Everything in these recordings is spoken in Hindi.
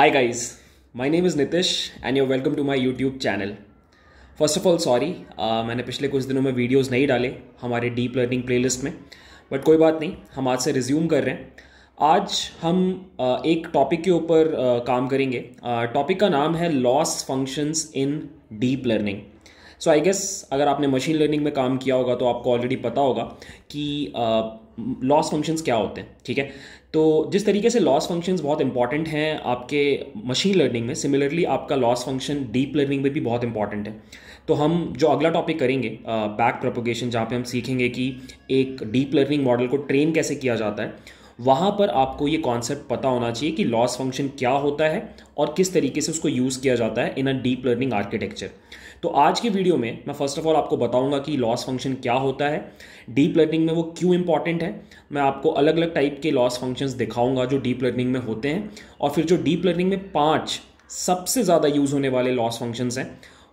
High guys my name is Nitish and you welcome to my YouTube channel first of all sorry मैंने पिछले कुछ दिनों में वीडियोज़ नहीं डाले हमारे डीप लर्निंग प्ले लिस्ट में बट कोई बात नहीं हम आज से रिज्यूम कर रहे हैं आज हम uh, एक टॉपिक के ऊपर uh, काम करेंगे टॉपिक uh, का नाम है loss functions in deep learning so I guess अगर आपने मशीन लर्निंग में काम किया होगा तो आपको ऑलरेडी पता होगा कि लॉस uh, फंक्शंस क्या होते हैं ठीक है तो जिस तरीके से लॉस फंक्शंस बहुत इंपॉर्टेंट हैं आपके मशीन लर्निंग में सिमिलरली आपका लॉस फंक्शन डीप लर्निंग में भी बहुत इंपॉर्टेंट है तो हम जो अगला टॉपिक करेंगे बैक प्रोपोगेशन जहाँ पे हम सीखेंगे कि एक डीप लर्निंग मॉडल को ट्रेन कैसे किया जाता है वहाँ पर आपको ये कॉन्सेप्ट पता होना चाहिए कि लॉस फंक्शन क्या होता है और किस तरीके से उसको यूज़ किया जाता है in a deep learning architecture तो आज के वीडियो में मैं फर्स्ट ऑफ ऑल आपको बताऊंगा कि लॉस फंक्शन क्या होता है डीप लर्निंग में वो क्यों इंपॉर्टेंट है मैं आपको अलग अलग टाइप के लॉस फंक्शंस दिखाऊंगा जो डीप लर्निंग में होते हैं और फिर जो डीप लर्निंग में पाँच सबसे ज़्यादा यूज़ होने वाले लॉस फंक्शंस हैं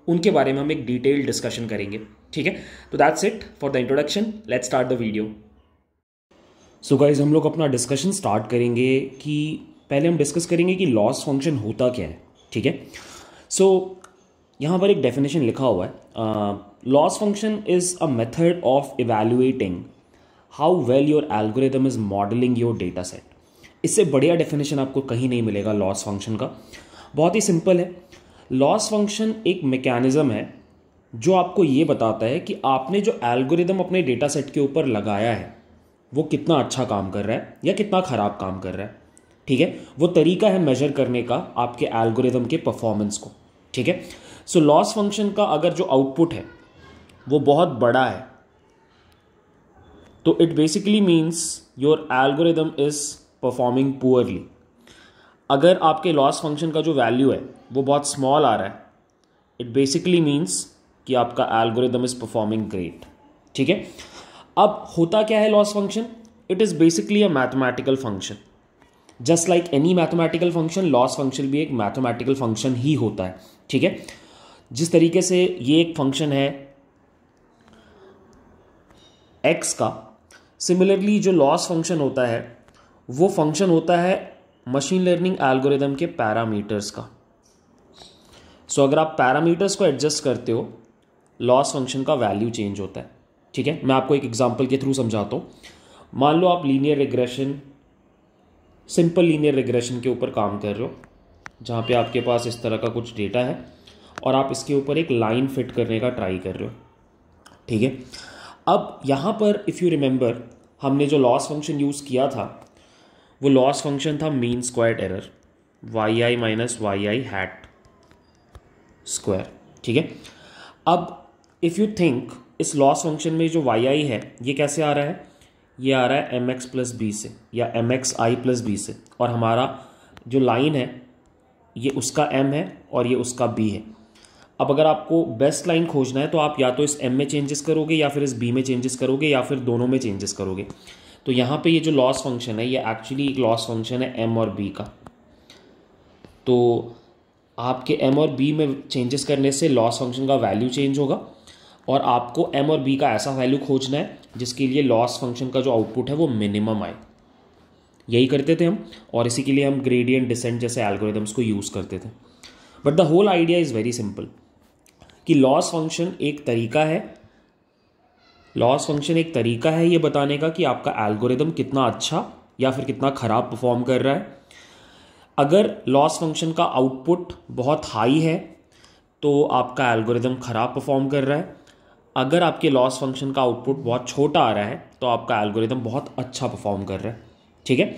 उनके बारे में हम एक डिटेल डिस्कशन करेंगे ठीक है तो that's it for the introduction let start the video so guys हम लोग अपना डिस्कशन स्टार्ट करेंगे कि पहले हम डिस्कस करेंगे कि लॉस फंक्शन होता क्या है ठीक है सो यहाँ पर एक डेफिनेशन लिखा हुआ है loss function is a method of evaluating how well your algorithm is modelling your data set इससे बढ़िया डेफिनेशन आपको कहीं नहीं मिलेगा लॉस फंक्शन का बहुत ही सिंपल है लॉस फंक्शन एक मेकेनिज़्म है जो आपको ये बताता है कि आपने जो एल्गोरिदम अपने डेटा सेट के ऊपर लगाया है वो कितना अच्छा काम कर रहा है या कितना ख़राब काम कर रहा है ठीक है वो तरीका है मेजर करने का आपके एल्गोरिदम के परफॉर्मेंस को ठीक है सो लॉस फंक्शन का अगर जो आउटपुट है वो बहुत बड़ा है तो it basically means your algorithm is performing poorly अगर आपके लॉस फंक्शन का जो वैल्यू है वो बहुत स्मॉल आ रहा है इट बेसिकली मीन्स कि आपका एल्गोरिदम इज परफॉर्मिंग ग्रेट ठीक है अब होता क्या है loss function it is basically a mathematical function just like any mathematical function loss function भी एक मैथमेटिकल फंक्शन ही होता है ठीक है जिस तरीके से ये एक फंक्शन है एक्स का सिमिलरली जो लॉस फंक्शन होता है वो फंक्शन होता है मशीन लर्निंग एल्गोरिदम के पैरामीटर्स का सो so, अगर आप पैरामीटर्स को एडजस्ट करते हो लॉस फंक्शन का वैल्यू चेंज होता है ठीक है मैं आपको एक एग्जांपल के थ्रू समझाता हूँ मान लो आप linear regression simple linear regression के ऊपर काम कर रहे हो जहाँ पे आपके पास इस तरह का कुछ डेटा है और आप इसके ऊपर एक लाइन फिट करने का ट्राई कर रहे हो ठीक है अब यहाँ पर इफ़ यू रिमेंबर हमने जो लॉस फंक्शन यूज़ किया था वो लॉस फंक्शन था मीन स्क्वायर एरर वाई आई माइनस वाई आई हैट स्क्वायर ठीक है अब इफ़ यू थिंक इस लॉस फंक्शन में जो वाई आई है ये कैसे आ रहा है ये आ रहा है एम एक्स प्लस बी से या m x i plus b से और हमारा जो लाइन है ये उसका एम है और ये उसका बी है अब अगर आपको बेस्ट लाइन खोजना है तो आप या तो इस एम में चेंजेस करोगे या फिर इस बी में चेंजेस करोगे या फिर दोनों में चेंजेस करोगे तो यहाँ पे ये जो लॉस फंक्शन है ये एक्चुअली एक लॉस फंक्शन है एम और बी का तो आपके एम और बी में चेंजेस करने से लॉस फंक्शन का वैल्यू चेंज होगा और आपको एम और बी का ऐसा वैल्यू खोजना है जिसके लिए लॉस फंक्शन का जो आउटपुट है वो मिनिमम आए यही करते थे हम और इसी के लिए हम ग्रेडियंट डिसेंट जैसे एल्गोरिदम्स को यूज़ करते थे but the whole idea is very simple कि लॉस फंक्शन एक तरीका है लॉस फंक्शन एक तरीका है ये बताने का कि आपका एल्गोरिदम कितना अच्छा या फिर कितना ख़राब परफॉर्म कर रहा है अगर लॉस फंक्शन का आउटपुट बहुत हाई है तो आपका एल्गोरिदम ख़राब परफॉर्म कर रहा है अगर आपके लॉस फंक्शन का आउटपुट बहुत छोटा आ रहा है तो आपका एल्गोरिदम बहुत अच्छा परफॉर्म कर रहा है ठीक है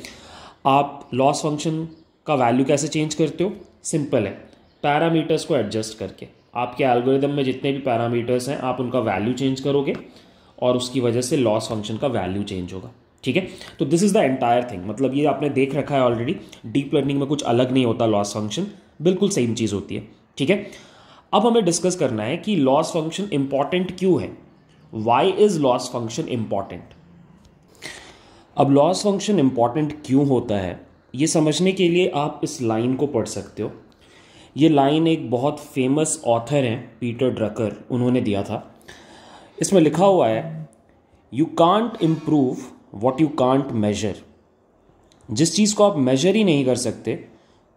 आप लॉस फंक्शन का वैल्यू कैसे चेंज करते हो सिंपल है पैरामीटर्स को एडजस्ट करके आपके एल्गोरिदम में जितने भी पैरामीटर्स हैं आप उनका वैल्यू चेंज करोगे और उसकी वजह से लॉस फंक्शन का वैल्यू चेंज होगा ठीक है तो this is the entire thing मतलब ये आपने देख रखा है ऑलरेडी डीप लर्निंग में कुछ अलग नहीं होता लॉस फंक्शन बिल्कुल सेम चीज़ होती है ठीक है अब हमें डिस्कस करना है कि लॉस फंक्शन इंपॉर्टेंट क्यों है why is loss function important अब लॉस फंक्शन इंपॉर्टेंट क्यों होता है ये समझने के लिए आप इस लाइन को पढ़ सकते हो ये लाइन एक बहुत फेमस ऑथर हैं पीटर ड्रकर उन्होंने दिया था इसमें लिखा हुआ है you can't improve what you can't measure जिस चीज़ को आप मेजर ही नहीं कर सकते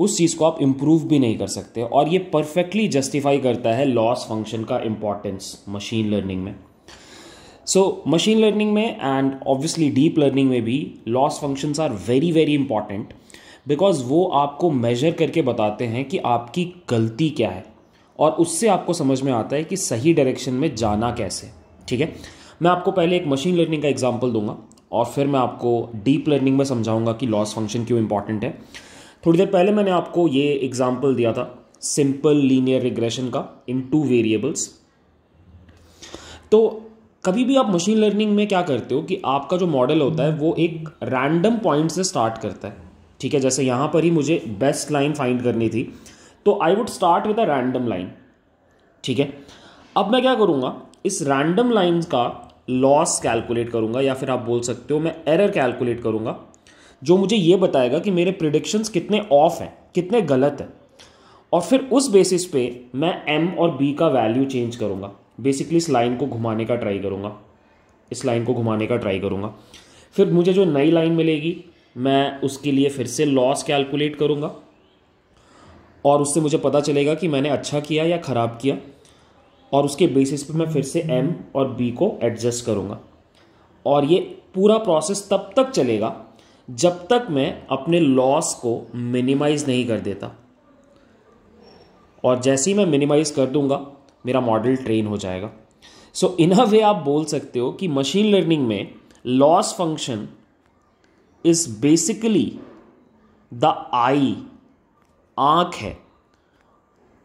उस चीज़ को आप इम्प्रूव भी नहीं कर सकते और ये परफेक्टली जस्टिफाई करता है लॉस फंक्शन का इम्पॉर्टेंस मशीन लर्निंग में सो मशीन लर्निंग में एंड ऑब्वियसली डीप लर्निंग में भी loss functions are very very important because वो आपको मेजर करके बताते हैं कि आपकी गलती क्या है और उससे आपको समझ में आता है कि सही डायरेक्शन में जाना कैसे ठीक है मैं आपको पहले एक मशीन लर्निंग का एग्जाम्पल दूंगा और फिर मैं आपको डीप लर्निंग में समझाऊंगा कि लॉस फंक्शन क्यों इंपॉर्टेंट है थोड़ी देर पहले मैंने आपको ये एग्जाम्पल दिया था सिंपल लीनियर रिग्रेशन का इन टू वेरिएबल्स तो कभी भी आप मशीन लर्निंग में क्या करते हो कि आपका जो मॉडल होता है वो एक रैंडम पॉइंट से स्टार्ट करता है ठीक है जैसे यहाँ पर ही मुझे बेस्ट लाइन फाइंड करनी थी तो I would start with a random line ठीक है अब मैं क्या करूँगा इस रैंडम लाइन का लॉस कैलकुलेट करूँगा या फिर आप बोल सकते हो मैं एरर कैलकुलेट करूँगा जो मुझे ये बताएगा कि मेरे प्रिडिक्शंस कितने ऑफ हैं कितने गलत हैं और फिर उस बेसिस पे मैं एम और बी का वैल्यू चेंज करूँगा बेसिकली इस लाइन को घुमाने का ट्राई करूँगा इस लाइन को घुमाने का ट्राई करूँगा फिर मुझे जो नई लाइन मिलेगी मैं उसके लिए फिर से लॉस कैलकुलेट करूँगा और उससे मुझे पता चलेगा कि मैंने अच्छा किया या ख़राब किया और उसके बेसिस पे मैं फिर से एम और बी को एडजस्ट करूँगा और ये पूरा प्रोसेस तब तक चलेगा जब तक मैं अपने लॉस को मिनिमाइज़ नहीं कर देता और जैसे ही मैं मिनिमाइज़ कर दूंगा मेरा मॉडल ट्रेन हो जाएगा सो इन अ वे आप बोल सकते हो कि मशीन लर्निंग में loss function is basically the eye आंख है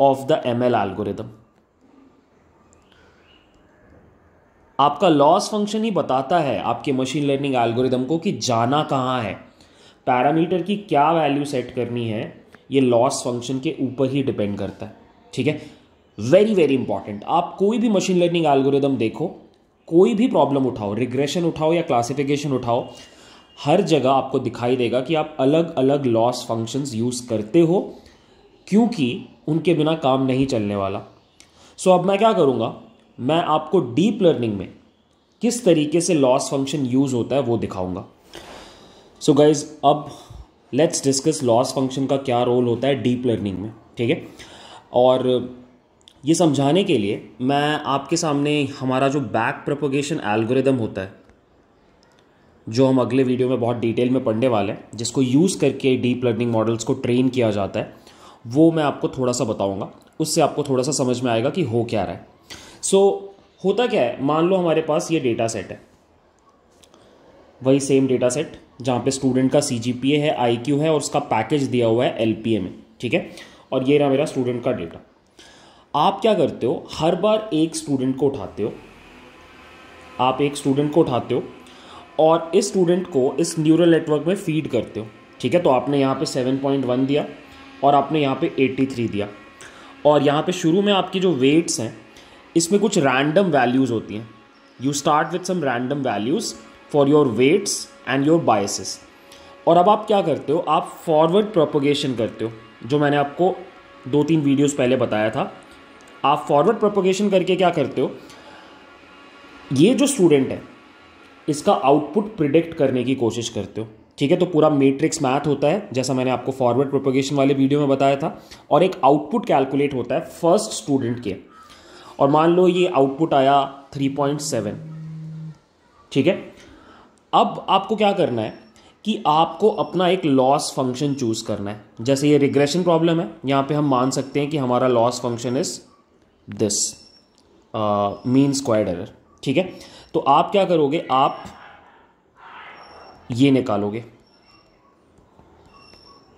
of the M L algorithm आपका लॉस फंक्शन ही बताता है आपके मशीन लर्निंग एल्गोरिदम को कि जाना कहाँ है पैरामीटर की क्या वैल्यू सेट करनी है ये लॉस फंक्शन के ऊपर ही डिपेंड करता है ठीक है वेरी वेरी इंपॉर्टेंट आप कोई भी मशीन लर्निंग एल्गोरिदम देखो कोई भी प्रॉब्लम उठाओ रिग्रेशन उठाओ या क्लासिफिकेशन उठाओ हर जगह आपको दिखाई देगा कि आप अलग अलग लॉस फंक्शंस यूज़ करते हो क्योंकि उनके बिना काम नहीं चलने वाला सो so, अब मैं क्या करूँगा मैं आपको डीप लर्निंग में किस तरीके से लॉस फंक्शन यूज़ होता है वो दिखाऊंगा सो so गाइज अब लेट्स डिस्कस लॉस फंक्शन का क्या रोल होता है डीप लर्निंग में ठीक है और ये समझाने के लिए मैं आपके सामने हमारा जो बैक प्रोपोगेशन एल्गोरिदम होता है जो हम अगले वीडियो में बहुत डिटेल में पढ़ने वाले हैं जिसको यूज़ करके डीप लर्निंग मॉडल्स को ट्रेन किया जाता है वो मैं आपको थोड़ा सा बताऊंगा उससे आपको थोड़ा सा समझ में आएगा कि हो क्या रहा है सो so, होता क्या है मान लो हमारे पास ये डेटा सेट है वही सेम डेटा सेट जहाँ पे स्टूडेंट का सी है आई है और उसका पैकेज दिया हुआ है एल में ठीक है और ये रहा मेरा स्टूडेंट का डेटा आप क्या करते हो हर बार एक स्टूडेंट को उठाते हो आप एक स्टूडेंट को उठाते हो और इस स्टूडेंट को इस न्यूरल नेटवर्क में फीड करते हो ठीक है तो आपने यहाँ पे 7.1 दिया और आपने यहाँ पे 83 दिया और यहाँ पे शुरू में आपकी जो वेट्स हैं इसमें कुछ रैंडम वैल्यूज़ होती हैं you start with some random values for your weights and your biases और अब आप क्या करते हो आप फॉरवर्ड प्रोपोगेशन करते हो जो मैंने आपको दो तीन वीडियोस पहले बताया था आप फॉरवर्ड प्रोपोगेशन करके क्या करते हो ये जो स्टूडेंट है इसका आउटपुट प्रिडिक्ट करने की कोशिश करते हो ठीक है तो पूरा मैट्रिक्स मैथ होता है जैसा मैंने आपको फॉरवर्ड प्रोपोगेशन वाले वीडियो में बताया था और एक आउटपुट कैलकुलेट होता है फर्स्ट स्टूडेंट के और मान लो ये आउटपुट आया 3.7 ठीक है अब आपको क्या करना है कि आपको अपना एक लॉस फंक्शन चूज करना है जैसे ये रिग्रेशन प्रॉब्लम है यहाँ पर हम मान सकते हैं कि हमारा loss function is this mean square ठीक है तो आप क्या करोगे आप ये निकालोगे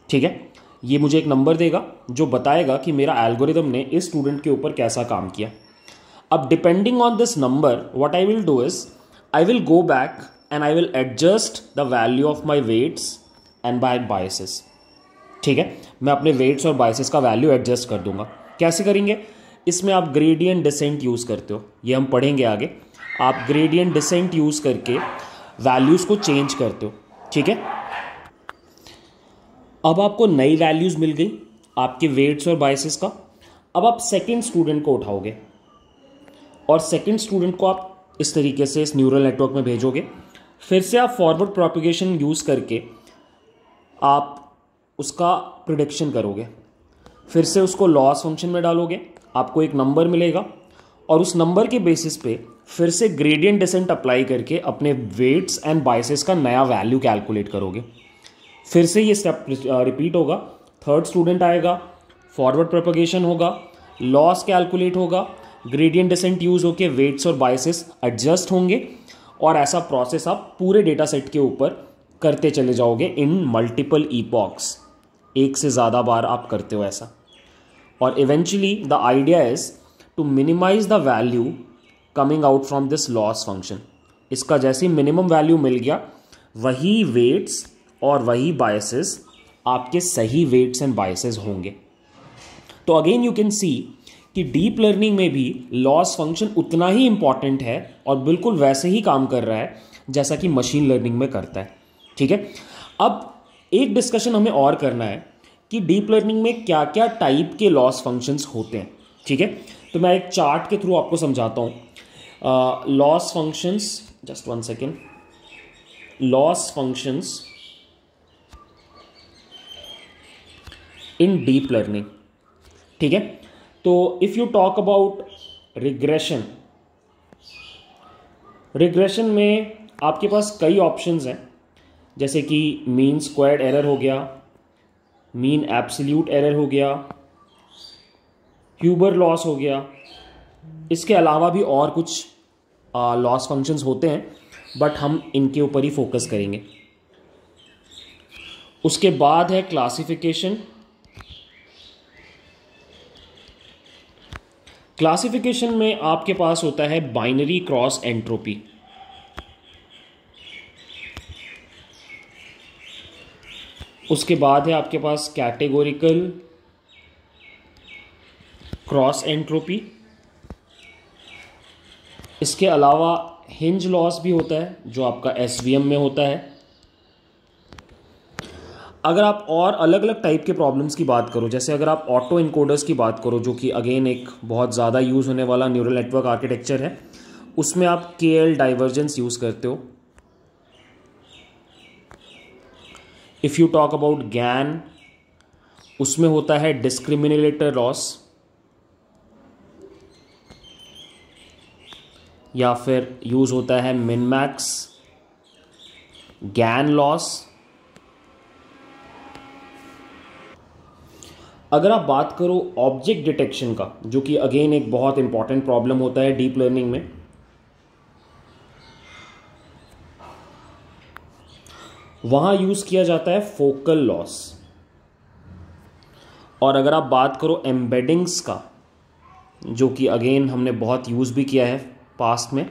ठीक है ये मुझे एक नंबर देगा जो बताएगा कि मेरा एल्गोरिदम ने इस स्टूडेंट के ऊपर कैसा काम किया अब depending on this number what I will do is I will go back and I will adjust the value of my weights and by biases ठीक है मैं अपने वेट्स और बायसेस का वैल्यू एडजस्ट कर दूंगा कैसे करेंगे इसमें आप ग्रेडियंट डिसेंट यूज़ करते हो ये हम पढ़ेंगे आगे आप ग्रेडियंट डिसेंट यूज़ करके वैल्यूज़ को चेंज करते हो ठीक है अब आपको नई वैल्यूज़ मिल गई आपके वेट्स और बाइसिस का अब आप सेकंड स्टूडेंट को उठाओगे और सेकंड स्टूडेंट को आप इस तरीके से इस न्यूरल नेटवर्क में भेजोगे फिर से आप फॉरवर्ड प्रोपिगेशन यूज़ करके आप उसका प्रिडिक्शन करोगे फिर से उसको लॉस फंक्शन में डालोगे आपको एक नंबर मिलेगा और उस नंबर के बेसिस पे फिर से ग्रेडियंट डिसेंट अप्लाई करके अपने वेट्स एंड बाइसेस का नया वैल्यू कैलकुलेट करोगे फिर से ये स्टेप रिपीट uh, होगा थर्ड स्टूडेंट आएगा फॉरवर्ड प्रपोगेशन होगा लॉस कैलकुलेट होगा ग्रेडियंट डिसेंट यूज़ होके वेट्स और बाइसेस एडजस्ट होंगे और ऐसा प्रोसेस आप पूरे डेटा सेट के ऊपर करते चले जाओगे इन मल्टीपल ईपॉक्स एक से ज़्यादा बार आप करते हो ऐसा और eventually the idea is to minimise the value coming out from this loss function इसका जैसे ही मिनिमम वैल्यू मिल गया वही वेट्स और वही बायसेस आपके सही वेट्स एंड बायसेस होंगे तो अगेन यू कैन सी कि डीप लर्निंग में भी लॉस फंक्शन उतना ही इम्पॉर्टेंट है और बिल्कुल वैसे ही काम कर रहा है जैसा कि मशीन लर्निंग में करता है ठीक है अब एक डिस्कशन हमें और करना है कि डीप लर्निंग में क्या क्या टाइप के लॉस फंक्शंस होते हैं ठीक है तो मैं एक चार्ट के थ्रू आपको समझाता हूँ loss functions just one second loss functions in deep learning ठीक है तो if you talk about regression regression में आपके पास कई ऑप्शंस हैं जैसे कि मीन स्क्वायर्ड एरर हो गया मीन एब्सोल्यूट एरर हो गया क्यूबर लॉस हो गया इसके अलावा भी और कुछ लॉस फंक्शंस होते हैं बट हम इनके ऊपर ही फोकस करेंगे उसके बाद है क्लासिफिकेशन क्लासिफिकेशन में आपके पास होता है बाइनरी क्रॉस एंट्रोपी उसके बाद है आपके पास कैटेगोरिकल क्रॉस एंट्रोपी इसके अलावा हिंज लॉस भी होता है जो आपका एस में होता है अगर आप और अलग अलग टाइप के प्रॉब्लम्स की बात करो जैसे अगर आप ऑटो इनकोडर्स की बात करो जो कि अगेन एक बहुत ज़्यादा यूज़ होने वाला न्यूरल नेटवर्क आर्किटेक्चर है उसमें आप के एल डाइवर्जेंस यूज़ करते हो if you talk about GAN उसमें होता है डिस्क्रिमिनेटर लॉस या फिर यूज़ होता है मिनमैक्स गैन लॉस अगर आप बात करो ऑब्जेक्ट डिटेक्शन का जो कि अगेन एक बहुत इंपॉर्टेंट प्रॉब्लम होता है डीप लर्निंग में वहां यूज किया जाता है फोकल लॉस और अगर आप बात करो एम्बेडिंग्स का जो कि अगेन हमने बहुत यूज भी किया है पास्ट में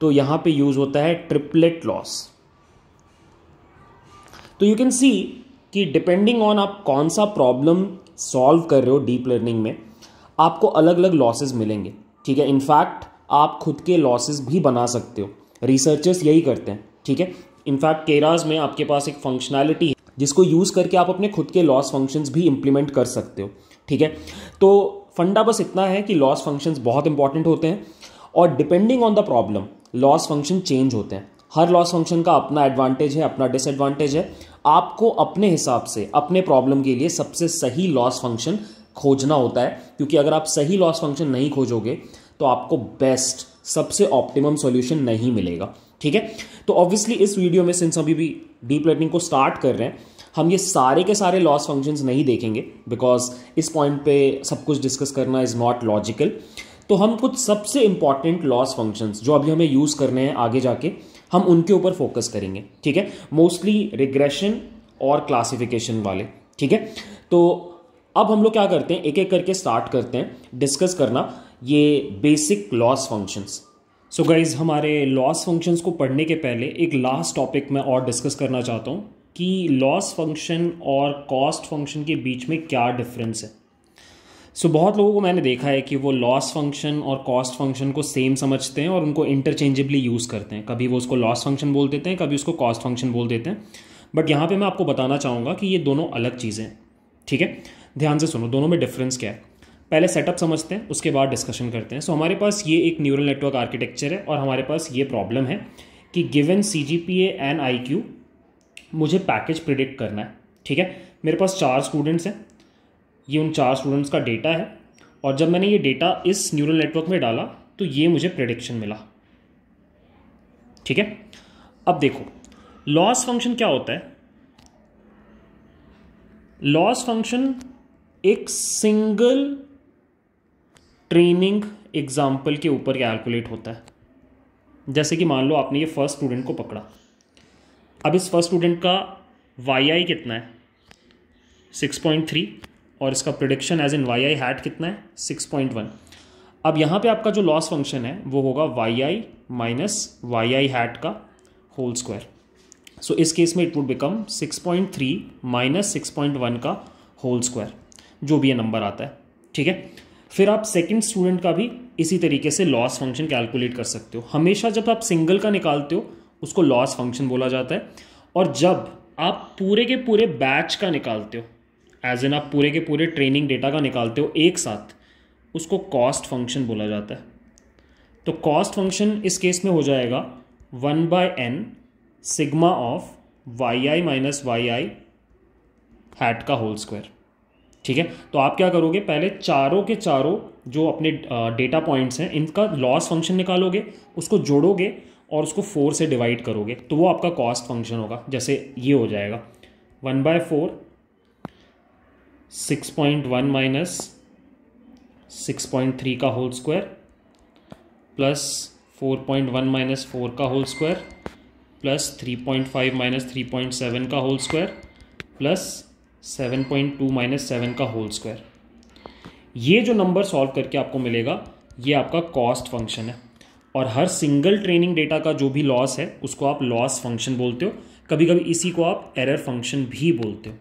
तो यहां पे यूज़ होता है ट्रिपलेट लॉस तो यू कैन सी कि डिपेंडिंग ऑन आप कौन सा प्रॉब्लम सॉल्व कर रहे हो डीप लर्निंग में आपको अलग अलग लॉसेज मिलेंगे ठीक है इनफैक्ट आप खुद के लॉसेज भी बना सकते हो रिसर्चर्स यही करते हैं ठीक है इनफैक्ट केराज में आपके पास एक फंक्शनैलिटी है जिसको यूज़ करके आप अपने खुद के लॉस फंक्शंस भी इंप्लीमेंट कर सकते हो ठीक है तो फंडा बस इतना है कि लॉस फंक्शंस बहुत इंपॉर्टेंट होते हैं और depending on the problem loss function change होते हैं हर लॉस फंक्शन का अपना एडवांटेज है अपना डिसएडवांटेज है आपको अपने हिसाब से अपने प्रॉब्लम के लिए सबसे सही लॉस फंक्शन खोजना होता है क्योंकि अगर आप सही लॉस फंक्शन नहीं खोजोगे तो आपको बेस्ट सबसे ऑप्टिमम सॉल्यूशन नहीं मिलेगा ठीक है तो ऑब्वियसली इस वीडियो में सिंस अभी भी डीप लर्निंग को स्टार्ट कर रहे हैं हम ये सारे के सारे लॉस फंक्शंस नहीं देखेंगे बिकॉज इस पॉइंट पे सब कुछ डिस्कस करना इज़ नॉट लॉजिकल तो हम कुछ सबसे इंपॉर्टेंट लॉस फंक्शंस जो अभी हमें यूज़ करने हैं आगे जाके हम उनके ऊपर फोकस करेंगे ठीक है मोस्टली रिग्रेशन और क्लासिफिकेशन वाले ठीक है तो अब हम लोग क्या करते हैं एक एक करके स्टार्ट करते हैं डिस्कस करना ये basic loss functions so guys हमारे लॉस फंक्शंस को पढ़ने के पहले एक लास्ट टॉपिक मैं और डिस्कस करना चाहता हूँ कि लॉस फंक्शन और कॉस्ट फंक्शन के बीच में क्या डिफरेंस है सो so, बहुत लोगों को मैंने देखा है कि वो लॉस फंक्शन और कॉस्ट फंक्शन को सेम समझते हैं और उनको इंटरचेंजेबली यूज़ करते हैं कभी वो उसको लॉस फंक्शन बोल देते हैं कभी उसको कॉस्ट फंक्शन बोल देते हैं बट यहाँ पे मैं आपको बताना चाहूँगा कि ये दोनों अलग चीज़ें हैं ठीक है ध्यान से सुनो दोनों में डिफरेंस क्या है पहले सेटअप समझते हैं उसके बाद डिस्कशन करते हैं सो so, हमारे पास ये एक न्यूरल नेटवर्क आर्किटेक्चर है और हमारे पास ये प्रॉब्लम है कि given C G P and I Q मुझे पैकेज प्रिडिक्ट करना है ठीक है मेरे पास चार स्टूडेंट्स हैं ये उन चार स्टूडेंट्स का डेटा है और जब मैंने ये डेटा इस न्यूरल नेटवर्क में डाला तो ये मुझे प्रडिक्शन मिला ठीक है अब देखो लॉस फंक्शन क्या होता है लॉस फंक्शन एक सिंगल ट्रेनिंग एग्जाम्पल के ऊपर कैलकुलेट होता है जैसे कि मान लो आपने ये फर्स्ट स्टूडेंट को पकड़ा अब इस फर्स्ट स्टूडेंट का वाई आई कितना है सिक्स पॉइंट थ्री और इसका prediction as in y I hat कितना है सिक्स पॉइंट वन अब यहाँ पे आपका जो लॉस फंक्शन है वो होगा वाई आई माइनस वाई आई हैट का होल स्क्वायर सो इस केस में it would become six point three minus six point one का होल स्क्वायर जो भी ये नंबर आता है ठीक है फिर आप सेकेंड स्टूडेंट का भी इसी तरीके से लॉस फंक्शन कैलकुलेट कर सकते हो हमेशा जब आप सिंगल का निकालते हो उसको लॉस फंक्शन बोला जाता है और जब आप पूरे के पूरे बैच का निकालते हो एज इन आप पूरे के पूरे ट्रेनिंग डेटा का निकालते हो एक साथ उसको कॉस्ट फंक्शन बोला जाता है तो कॉस्ट फंक्शन इस केस में हो जाएगा one by N sigma of Y I minus Y I hat का होल स्क्वायर ठीक है तो आप क्या करोगे पहले चारों के चारों जो अपने डेटा पॉइंट्स हैं इनका लॉस फंक्शन निकालोगे उसको जोड़ोगे और उसको फोर से डिवाइड करोगे तो वो आपका कॉस्ट फंक्शन होगा जैसे ये हो जाएगा one by four six point one minus six point three का whole square plus four point one minus four का whole square plus three point five minus three point seven का whole square plus seven point two minus seven का होल स्क्वायर ये जो नंबर सॉल्व करके आपको मिलेगा ये आपका कॉस्ट फंक्शन है और हर सिंगल ट्रेनिंग डेटा का जो भी लॉस है उसको आप लॉस फंक्शन बोलते हो कभी कभी इसी को आप एरर फंक्शन भी बोलते हो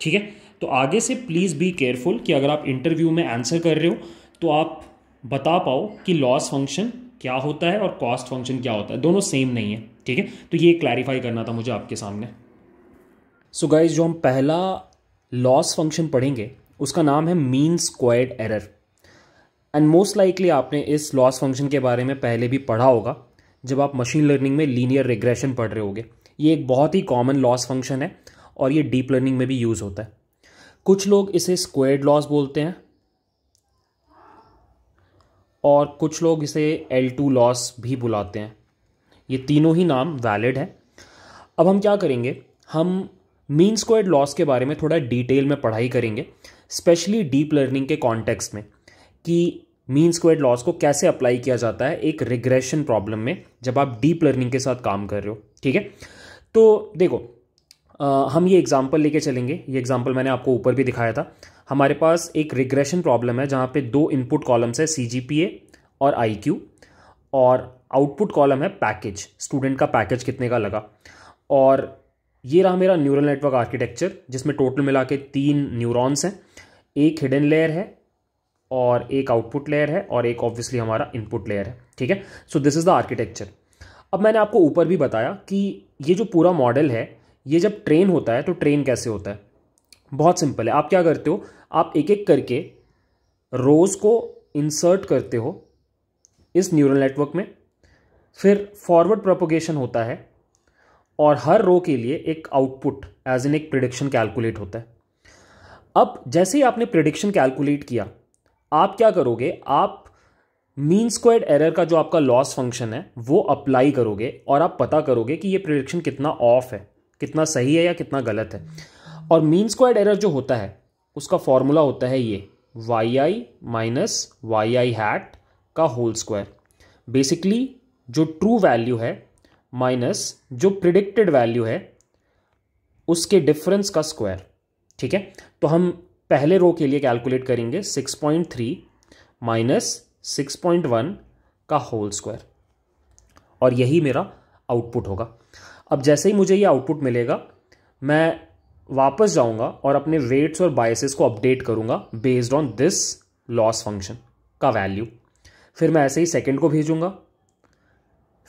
ठीक है तो आगे से प्लीज़ बी केयरफुल कि अगर आप इंटरव्यू में आंसर कर रहे हो तो आप बता पाओ कि लॉस फंक्शन क्या होता है और कॉस्ट फंक्शन क्या होता है दोनों सेम नहीं है ठीक है तो ये क्लैरिफाई करना था मुझे आपके सामने सो so गाइज जो हम पहला लॉस फंक्शन पढ़ेंगे उसका नाम है mean squared error and most likely आपने इस लॉस फंक्शन के बारे में पहले भी पढ़ा होगा जब आप मशीन लर्निंग में लीनियर रिग्रेशन पढ़ रहे होगे ये एक बहुत ही कॉमन लॉस फंक्शन है और ये डीप लर्निंग में भी यूज़ होता है कुछ लोग इसे स्क्वेड लॉस बोलते हैं और कुछ लोग इसे एल टू लॉस भी बुलाते हैं ये तीनों ही नाम वैलिड है अब हम क्या करेंगे हम मीन स्क्वेड लॉस के बारे में थोड़ा डिटेल में पढ़ाई करेंगे स्पेशली डीप लर्निंग के कॉन्टेक्स्ट में कि मीन स्क्वेड लॉस को कैसे अप्लाई किया जाता है एक रिग्रेशन प्रॉब्लम में जब आप डीप लर्निंग के साथ काम कर रहे हो ठीक है तो देखो हम ये एग्जाम्पल लेके चलेंगे ये एग्जाम्पल मैंने आपको ऊपर भी दिखाया था हमारे पास एक रिग्रेशन प्रॉब्लम है जहाँ पे दो इनपुट कॉलम्स है सी और आई और आउटपुट कॉलम है पैकेज स्टूडेंट का पैकेज कितने का लगा और ये रहा मेरा न्यूरल नेटवर्क आर्किटेक्चर जिसमें टोटल मिला के तीन न्यूरॉन्स हैं एक हिडन लेयर है और एक आउटपुट लेयर है और एक ऑब्वियसली हमारा इनपुट लेयर है ठीक है so this is the architecture अब मैंने आपको ऊपर भी बताया कि ये जो पूरा मॉडल है ये जब ट्रेन होता है तो ट्रेन कैसे होता है बहुत सिंपल है आप क्या करते हो आप एक एक करके रोज़ को इंसर्ट करते हो इस न्यूरल नेटवर्क में फिर फॉरवर्ड प्रोपोगेशन होता है और हर रो के लिए एक आउटपुट एज एन एक प्रिडिक्शन कैलकुलेट होता है अब जैसे ही आपने प्रिडिक्शन कैलकुलेट किया आप क्या करोगे आप मीन स्क्वायर्ड एरर का जो आपका लॉस फंक्शन है वो अप्लाई करोगे और आप पता करोगे कि ये प्रिडिक्शन कितना ऑफ है कितना सही है या कितना गलत है और मीन स्क्वायर्ड एरर जो होता है उसका फॉर्मूला होता है ये वाई आई माइनस वाई आई हैट का होल स्क्वायर बेसिकली जो ट्रू वैल्यू है माइनस जो प्रिडिक्टेड वैल्यू है उसके डिफरेंस का स्क्वायर ठीक है तो हम पहले रो के लिए कैलकुलेट करेंगे 6.3 माइनस सिक्स का होल स्क्वायर और यही मेरा आउटपुट होगा अब जैसे ही मुझे ये आउटपुट मिलेगा मैं वापस जाऊंगा और अपने वेट्स और बायसेस को अपडेट करूंगा based on this loss function का वैल्यू फिर मैं ऐसे ही सेकेंड को भेजूंगा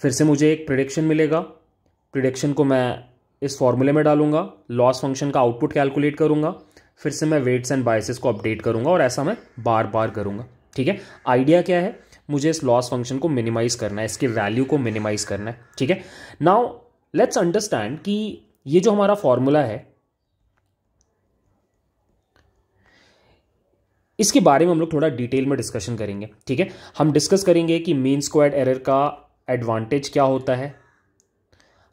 फिर से मुझे एक प्रिडिक्शन मिलेगा प्रिडिक्शन को मैं इस फॉर्मूले में डालूंगा लॉस फंक्शन का आउटपुट कैलकुलेट करूंगा फिर से मैं वेट्स एंड बायसेस को अपडेट करूंगा और ऐसा मैं बार बार करूंगा ठीक है आइडिया क्या है मुझे इस लॉस फंक्शन को मिनिमाइज़ करना है इसके वैल्यू को मिनिमाइज़ करना है ठीक है नाउ लेट्स अंडरस्टैंड कि ये जो हमारा फॉर्मूला है इसके बारे में हम लोग थोड़ा डिटेल में डिस्कशन करेंगे ठीक है हम डिस्कस करेंगे कि मीन स्क्वायर्ड एरर का एडवांटेज क्या होता है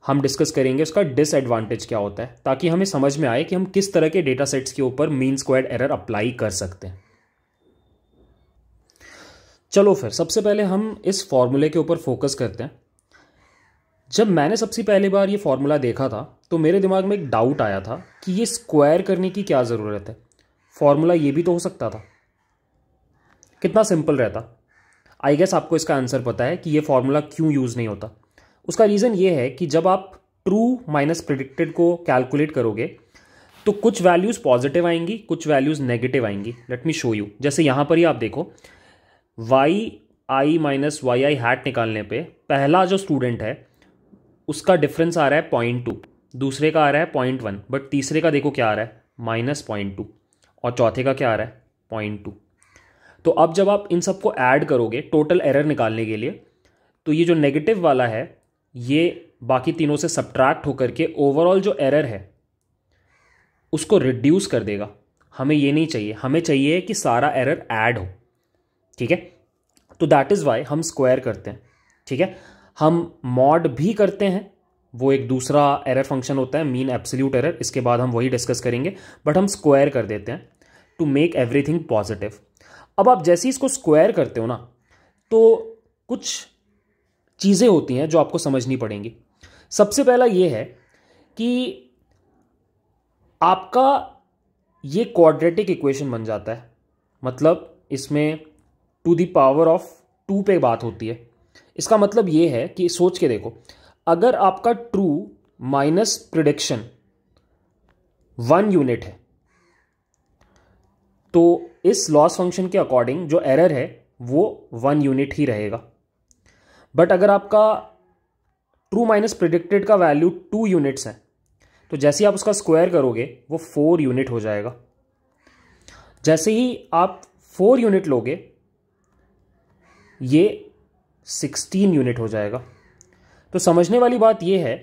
हम डिस्कस करेंगे उसका डिसएडवांटेज क्या होता है ताकि हमें समझ में आए कि हम किस तरह के डेटा सेट्स के ऊपर मीन स्क्वायर्ड एरर अप्लाई कर सकते हैं चलो फिर सबसे पहले हम इस फॉर्मूले के ऊपर फोकस करते हैं जब मैंने सबसे पहली बार ये फॉर्मूला देखा था तो मेरे दिमाग में एक डाउट आया था कि ये स्क्वायर करने की क्या ज़रूरत है फॉर्मूला ये भी तो हो सकता था कितना सिंपल रहता आई गेस आपको इसका आंसर पता है कि ये फॉर्मूला क्यों यूज़ नहीं होता उसका रीज़न ये है कि जब आप ट्रू माइनस प्रिडिक्टेड को कैलकुलेट करोगे तो कुछ वैल्यूज़ पॉजिटिव आएंगी कुछ वैल्यूज़ नेगेटिव आएंगी लेट मी शो यू जैसे यहाँ पर ही आप देखो वाई आई माइनस वाई आई हैट निकालने पे पहला जो स्टूडेंट है उसका डिफरेंस आ रहा है पॉइंट टू दूसरे का आ रहा है पॉइंट वन बट तीसरे का देखो क्या आ रहा है माइनस पॉइंट टू और चौथे का क्या आ रहा है पॉइंट टू तो अब जब आप इन सबको ऐड करोगे टोटल एरर निकालने के लिए तो ये जो नेगेटिव वाला है ये बाकी तीनों से सब्ट्रैक्ट होकर के ओवरऑल जो एरर है उसको रिड्यूस कर देगा हमें ये नहीं चाहिए हमें चाहिए कि सारा एरर ऐड हो ठीक है तो दैट इज़ वाई हम स्क्वायर करते हैं ठीक है हम मॉड भी करते हैं वो एक दूसरा एरर फंक्शन होता है मीन एब्सोल्यूट एरर इसके बाद हम वही डिस्कस करेंगे बट हम स्क्वायर कर देते हैं टू मेक एवरीथिंग पॉजिटिव अब आप जैसे ही इसको स्क्वायर करते हो ना तो कुछ चीज़ें होती हैं जो आपको समझनी पड़ेंगी सबसे पहला ये है कि आपका ये क्वाड्रेटिक इक्वेशन बन जाता है मतलब इसमें to the power of two पे बात होती है इसका मतलब ये है कि सोच के देखो अगर आपका true minus prediction one unit है तो इस लॉस फंक्शन के अकॉर्डिंग जो एरर है वो वन यूनिट ही रहेगा बट अगर आपका ट्रू माइनस प्रिडिक्टेड का वैल्यू टू यूनिट्स है तो जैसे ही आप उसका स्क्वायर करोगे वो फोर यूनिट हो जाएगा जैसे ही आप फोर यूनिट लोगे ये सिक्सटीन यूनिट हो जाएगा तो समझने वाली बात यह है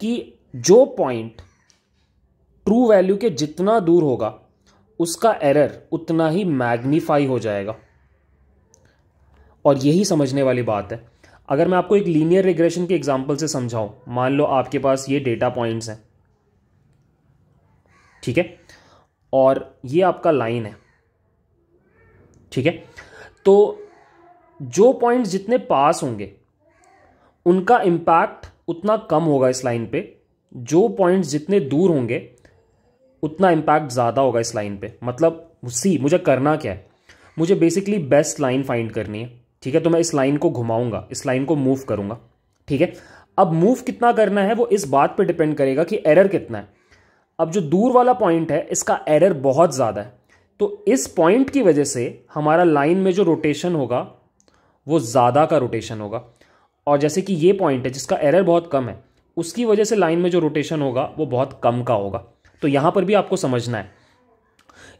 कि जो पॉइंट ट्रू वैल्यू के जितना दूर होगा उसका एरर उतना ही मैग्नीफाई हो जाएगा और यही समझने वाली बात है अगर मैं आपको एक लीनियर रिग्रेशन के एग्जाम्पल से समझाऊं मान लो आपके पास ये डेटा पॉइंट्स हैं ठीक है और ये आपका लाइन है ठीक है तो जो पॉइंट्स जितने पास होंगे उनका इम्पैक्ट उतना कम होगा इस लाइन पे जो पॉइंट्स जितने दूर होंगे उतना इम्पैक्ट ज़्यादा होगा इस लाइन पे मतलब सी मुझे करना क्या है मुझे बेसिकली बेस्ट लाइन फाइंड करनी है ठीक है तो मैं इस लाइन को घुमाऊंगा इस लाइन को मूव करूंगा ठीक है अब मूव कितना करना है वो इस बात पे डिपेंड करेगा कि एरर कितना है अब जो दूर वाला पॉइंट है इसका एरर बहुत ज़्यादा है तो इस पॉइंट की वजह से हमारा लाइन में जो रोटेशन होगा वो ज़्यादा का रोटेशन होगा और जैसे कि ये पॉइंट है जिसका एरर बहुत कम है उसकी वजह से लाइन में जो रोटेशन होगा वो बहुत कम का होगा तो यहाँ पर भी आपको समझना है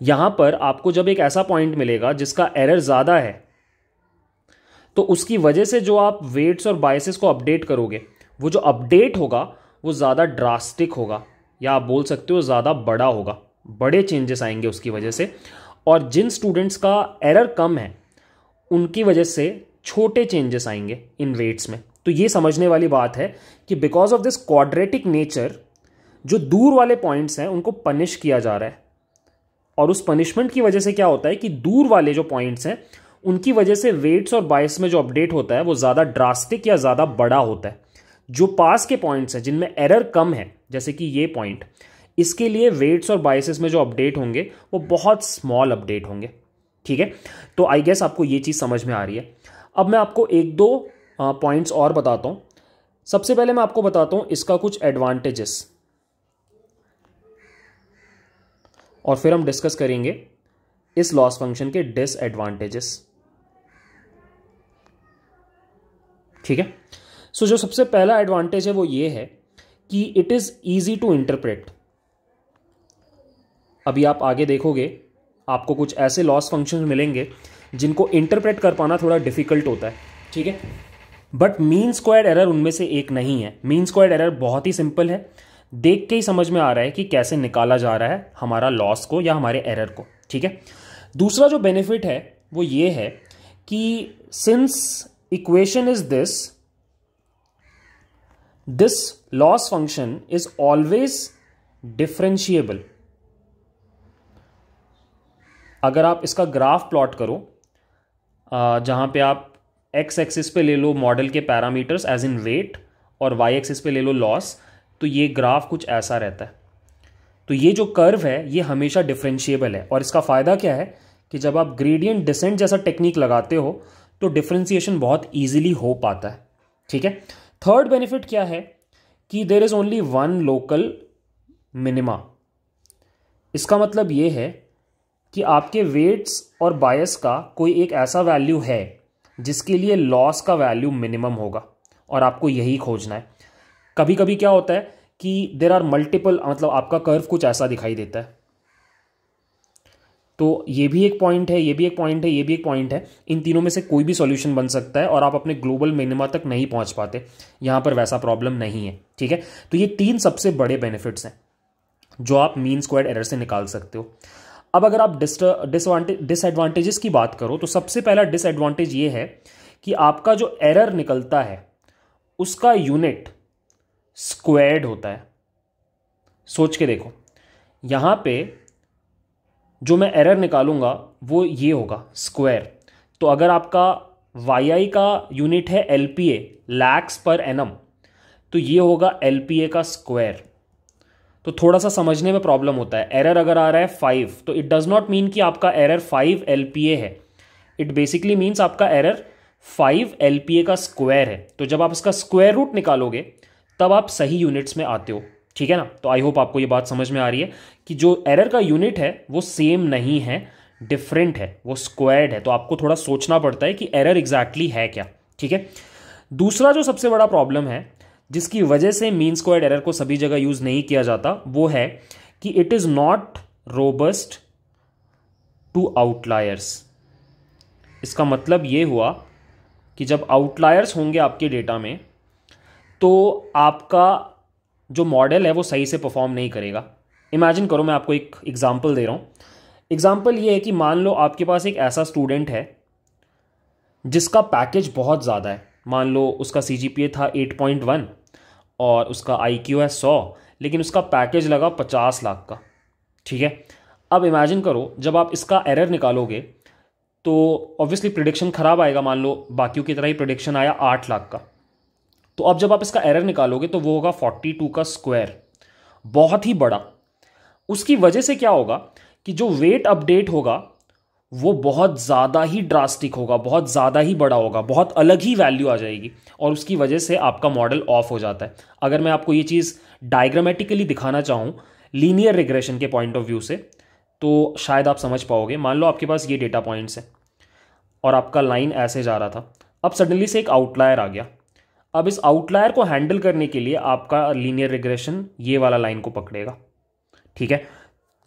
यहाँ पर आपको जब एक ऐसा पॉइंट मिलेगा जिसका एरर ज़्यादा है तो उसकी वजह से जो आप वेट्स और बायसेस को अपडेट करोगे वो जो अपडेट होगा वो ज़्यादा ड्रास्टिक होगा या आप बोल सकते हो ज़्यादा बड़ा होगा बड़े चेंजेस आएंगे उसकी वजह से और जिन स्टूडेंट्स का एरर कम है उनकी वजह से छोटे चेंजेस आएंगे इन वेट्स में तो ये समझने वाली बात है कि because of this quadratic nature जो दूर वाले पॉइंट्स हैं उनको पनिश किया जा रहा है और उस पनिशमेंट की वजह से क्या होता है कि दूर वाले जो पॉइंट्स हैं उनकी वजह से वेट्स और बायस में जो अपडेट होता है वो ज़्यादा ड्रास्टिक या ज़्यादा बड़ा होता है जो पास के पॉइंट्स हैं जिनमें एरर कम है जैसे कि ये पॉइंट इसके लिए वेट्स और बायसेस में जो अपडेट होंगे वो बहुत स्मॉल अपडेट होंगे ठीक है तो आई गेस आपको ये चीज़ समझ में आ रही है अब मैं आपको एक दो पॉइंट्स और बताता हूँ सबसे पहले मैं आपको बताता हूँ इसका कुछ एडवांटेजेस और फिर हम डिस्कस करेंगे इस लॉस फंक्शन के डिसएडवांटेजेस ठीक है सो so, जो सबसे पहला एडवांटेज है वो ये है कि it is easy to interpret अभी आप आगे देखोगे आपको कुछ ऐसे लॉस फंक्शन मिलेंगे जिनको इंटरप्रेट कर पाना थोड़ा डिफिकल्ट होता है ठीक है बट मीन स्क्वायर एरर उनमें से एक नहीं है मीन स्क्वायर एरर बहुत ही सिंपल है देख के ही समझ में आ रहा है कि कैसे निकाला जा रहा है हमारा लॉस को या हमारे एरर को ठीक है दूसरा जो बेनिफिट है वो ये है कि since equation is this this loss function is always differentiable अगर आप इसका ग्राफ प्लॉट करो जहाँ पे आप एक्स एक्सिस पे ले लो मॉडल के पैरामीटर्स एज इन वेट और वाई एक्सिस पे ले लो लॉस तो ये ग्राफ कुछ ऐसा रहता है तो ये जो कर्व है ये हमेशा डिफ्रेंशिएबल है और इसका फ़ायदा क्या है कि जब आप ग्रेडियंट डिसेंट जैसा टेक्निक लगाते हो तो डिफ्रेंसीशन बहुत ईजिली हो पाता है ठीक है थर्ड बेनिफिट क्या है कि there is only one local minima इसका मतलब ये है कि आपके वेट्स और बायस का कोई एक ऐसा वैल्यू है जिसके लिए लॉस का वैल्यू मिनिमम होगा और आपको यही खोजना है कभी कभी क्या होता है कि देर आर मल्टीपल मतलब आपका कर्व कुछ ऐसा दिखाई देता है तो ये भी एक पॉइंट है ये भी एक पॉइंट है ये भी एक पॉइंट है इन तीनों में से कोई भी सॉल्यूशन बन सकता है और आप अपने ग्लोबल मिनिमा तक नहीं पहुंच पाते यहां पर वैसा प्रॉब्लम नहीं है ठीक है तो ये तीन सबसे बड़े बेनिफिट्स हैं जो आप मीन स्क्वायर एरर से निकाल सकते हो अब अगर आप डिसएडवांटेजेस की बात करो तो सबसे पहला डिसएडवांटेज ये है कि आपका जो एरर निकलता है उसका यूनिट स्क्वायर्ड होता है सोच के देखो यहाँ पे जो मैं एरर निकालूंगा वो ये होगा स्क्वायर तो अगर आपका वाई आई का यूनिट है L P A lakhs per annum तो ये होगा एल पी ए का स्क्वायर तो थोड़ा सा समझने में प्रॉब्लम होता है एरर अगर आ रहा है फाइव तो इट डज़ नॉट मीन कि आपका एरर फाइव एल है इट बेसिकली मीन्स आपका एरर फाइव एल का स्क्वायर है तो जब आप इसका स्क्वायर रूट निकालोगे तब आप सही यूनिट्स में आते हो ठीक है ना तो आई होप आपको ये बात समझ में आ रही है कि जो एरर का यूनिट है वो सेम नहीं है डिफरेंट है वो स्क्वायर्ड है तो आपको थोड़ा सोचना पड़ता है कि एरर एग्जैक्टली exactly है क्या ठीक है दूसरा जो सबसे बड़ा प्रॉब्लम है जिसकी वजह से मीन स्क्वायर्ड एरर को सभी जगह यूज़ नहीं किया जाता वो है कि it is not robust to outliers इसका मतलब ये हुआ कि जब आउटलायर्स होंगे आपके डेटा में तो आपका जो मॉडल है वो सही से परफॉर्म नहीं करेगा इमेजिन करो मैं आपको एक एग्ज़ाम्पल दे रहा हूँ एग्ज़ाम्पल ये है कि मान लो आपके पास एक ऐसा स्टूडेंट है जिसका पैकेज बहुत ज़्यादा है मान लो उसका सी था एट पॉइंट वन और उसका आई है सौ लेकिन उसका पैकेज लगा पचास लाख का ठीक है अब इमेजिन करो जब आप इसका एरर निकालोगे तो ऑब्वियसली प्रडिक्शन ख़राब आएगा मान लो बाकियों की तरह ही प्रडिक्शन आया आठ लाख का तो अब जब आप इसका एरर निकालोगे तो वो होगा फोर्टी टू का स्क्वायर बहुत ही बड़ा उसकी वजह से क्या होगा कि जो वेट अपडेट होगा वो बहुत ज़्यादा ही ड्रास्टिक होगा बहुत ज़्यादा ही बड़ा होगा बहुत अलग ही वैल्यू आ जाएगी और उसकी वजह से आपका मॉडल ऑफ हो जाता है अगर मैं आपको ये चीज़ डायग्रामेटिकली दिखाना चाहूँ लीनियर रिग्रेशन के पॉइंट ऑफ व्यू से तो शायद आप समझ पाओगे मान लो आपके पास ये डेटा पॉइंट्स हैं और आपका लाइन ऐसे जा रहा था अब सडनली से एक आउटलायर आ गया अब इस आउटलायर को हैंडल करने के लिए आपका लीनियर रिग्रेशन ये वाला लाइन को पकड़ेगा ठीक है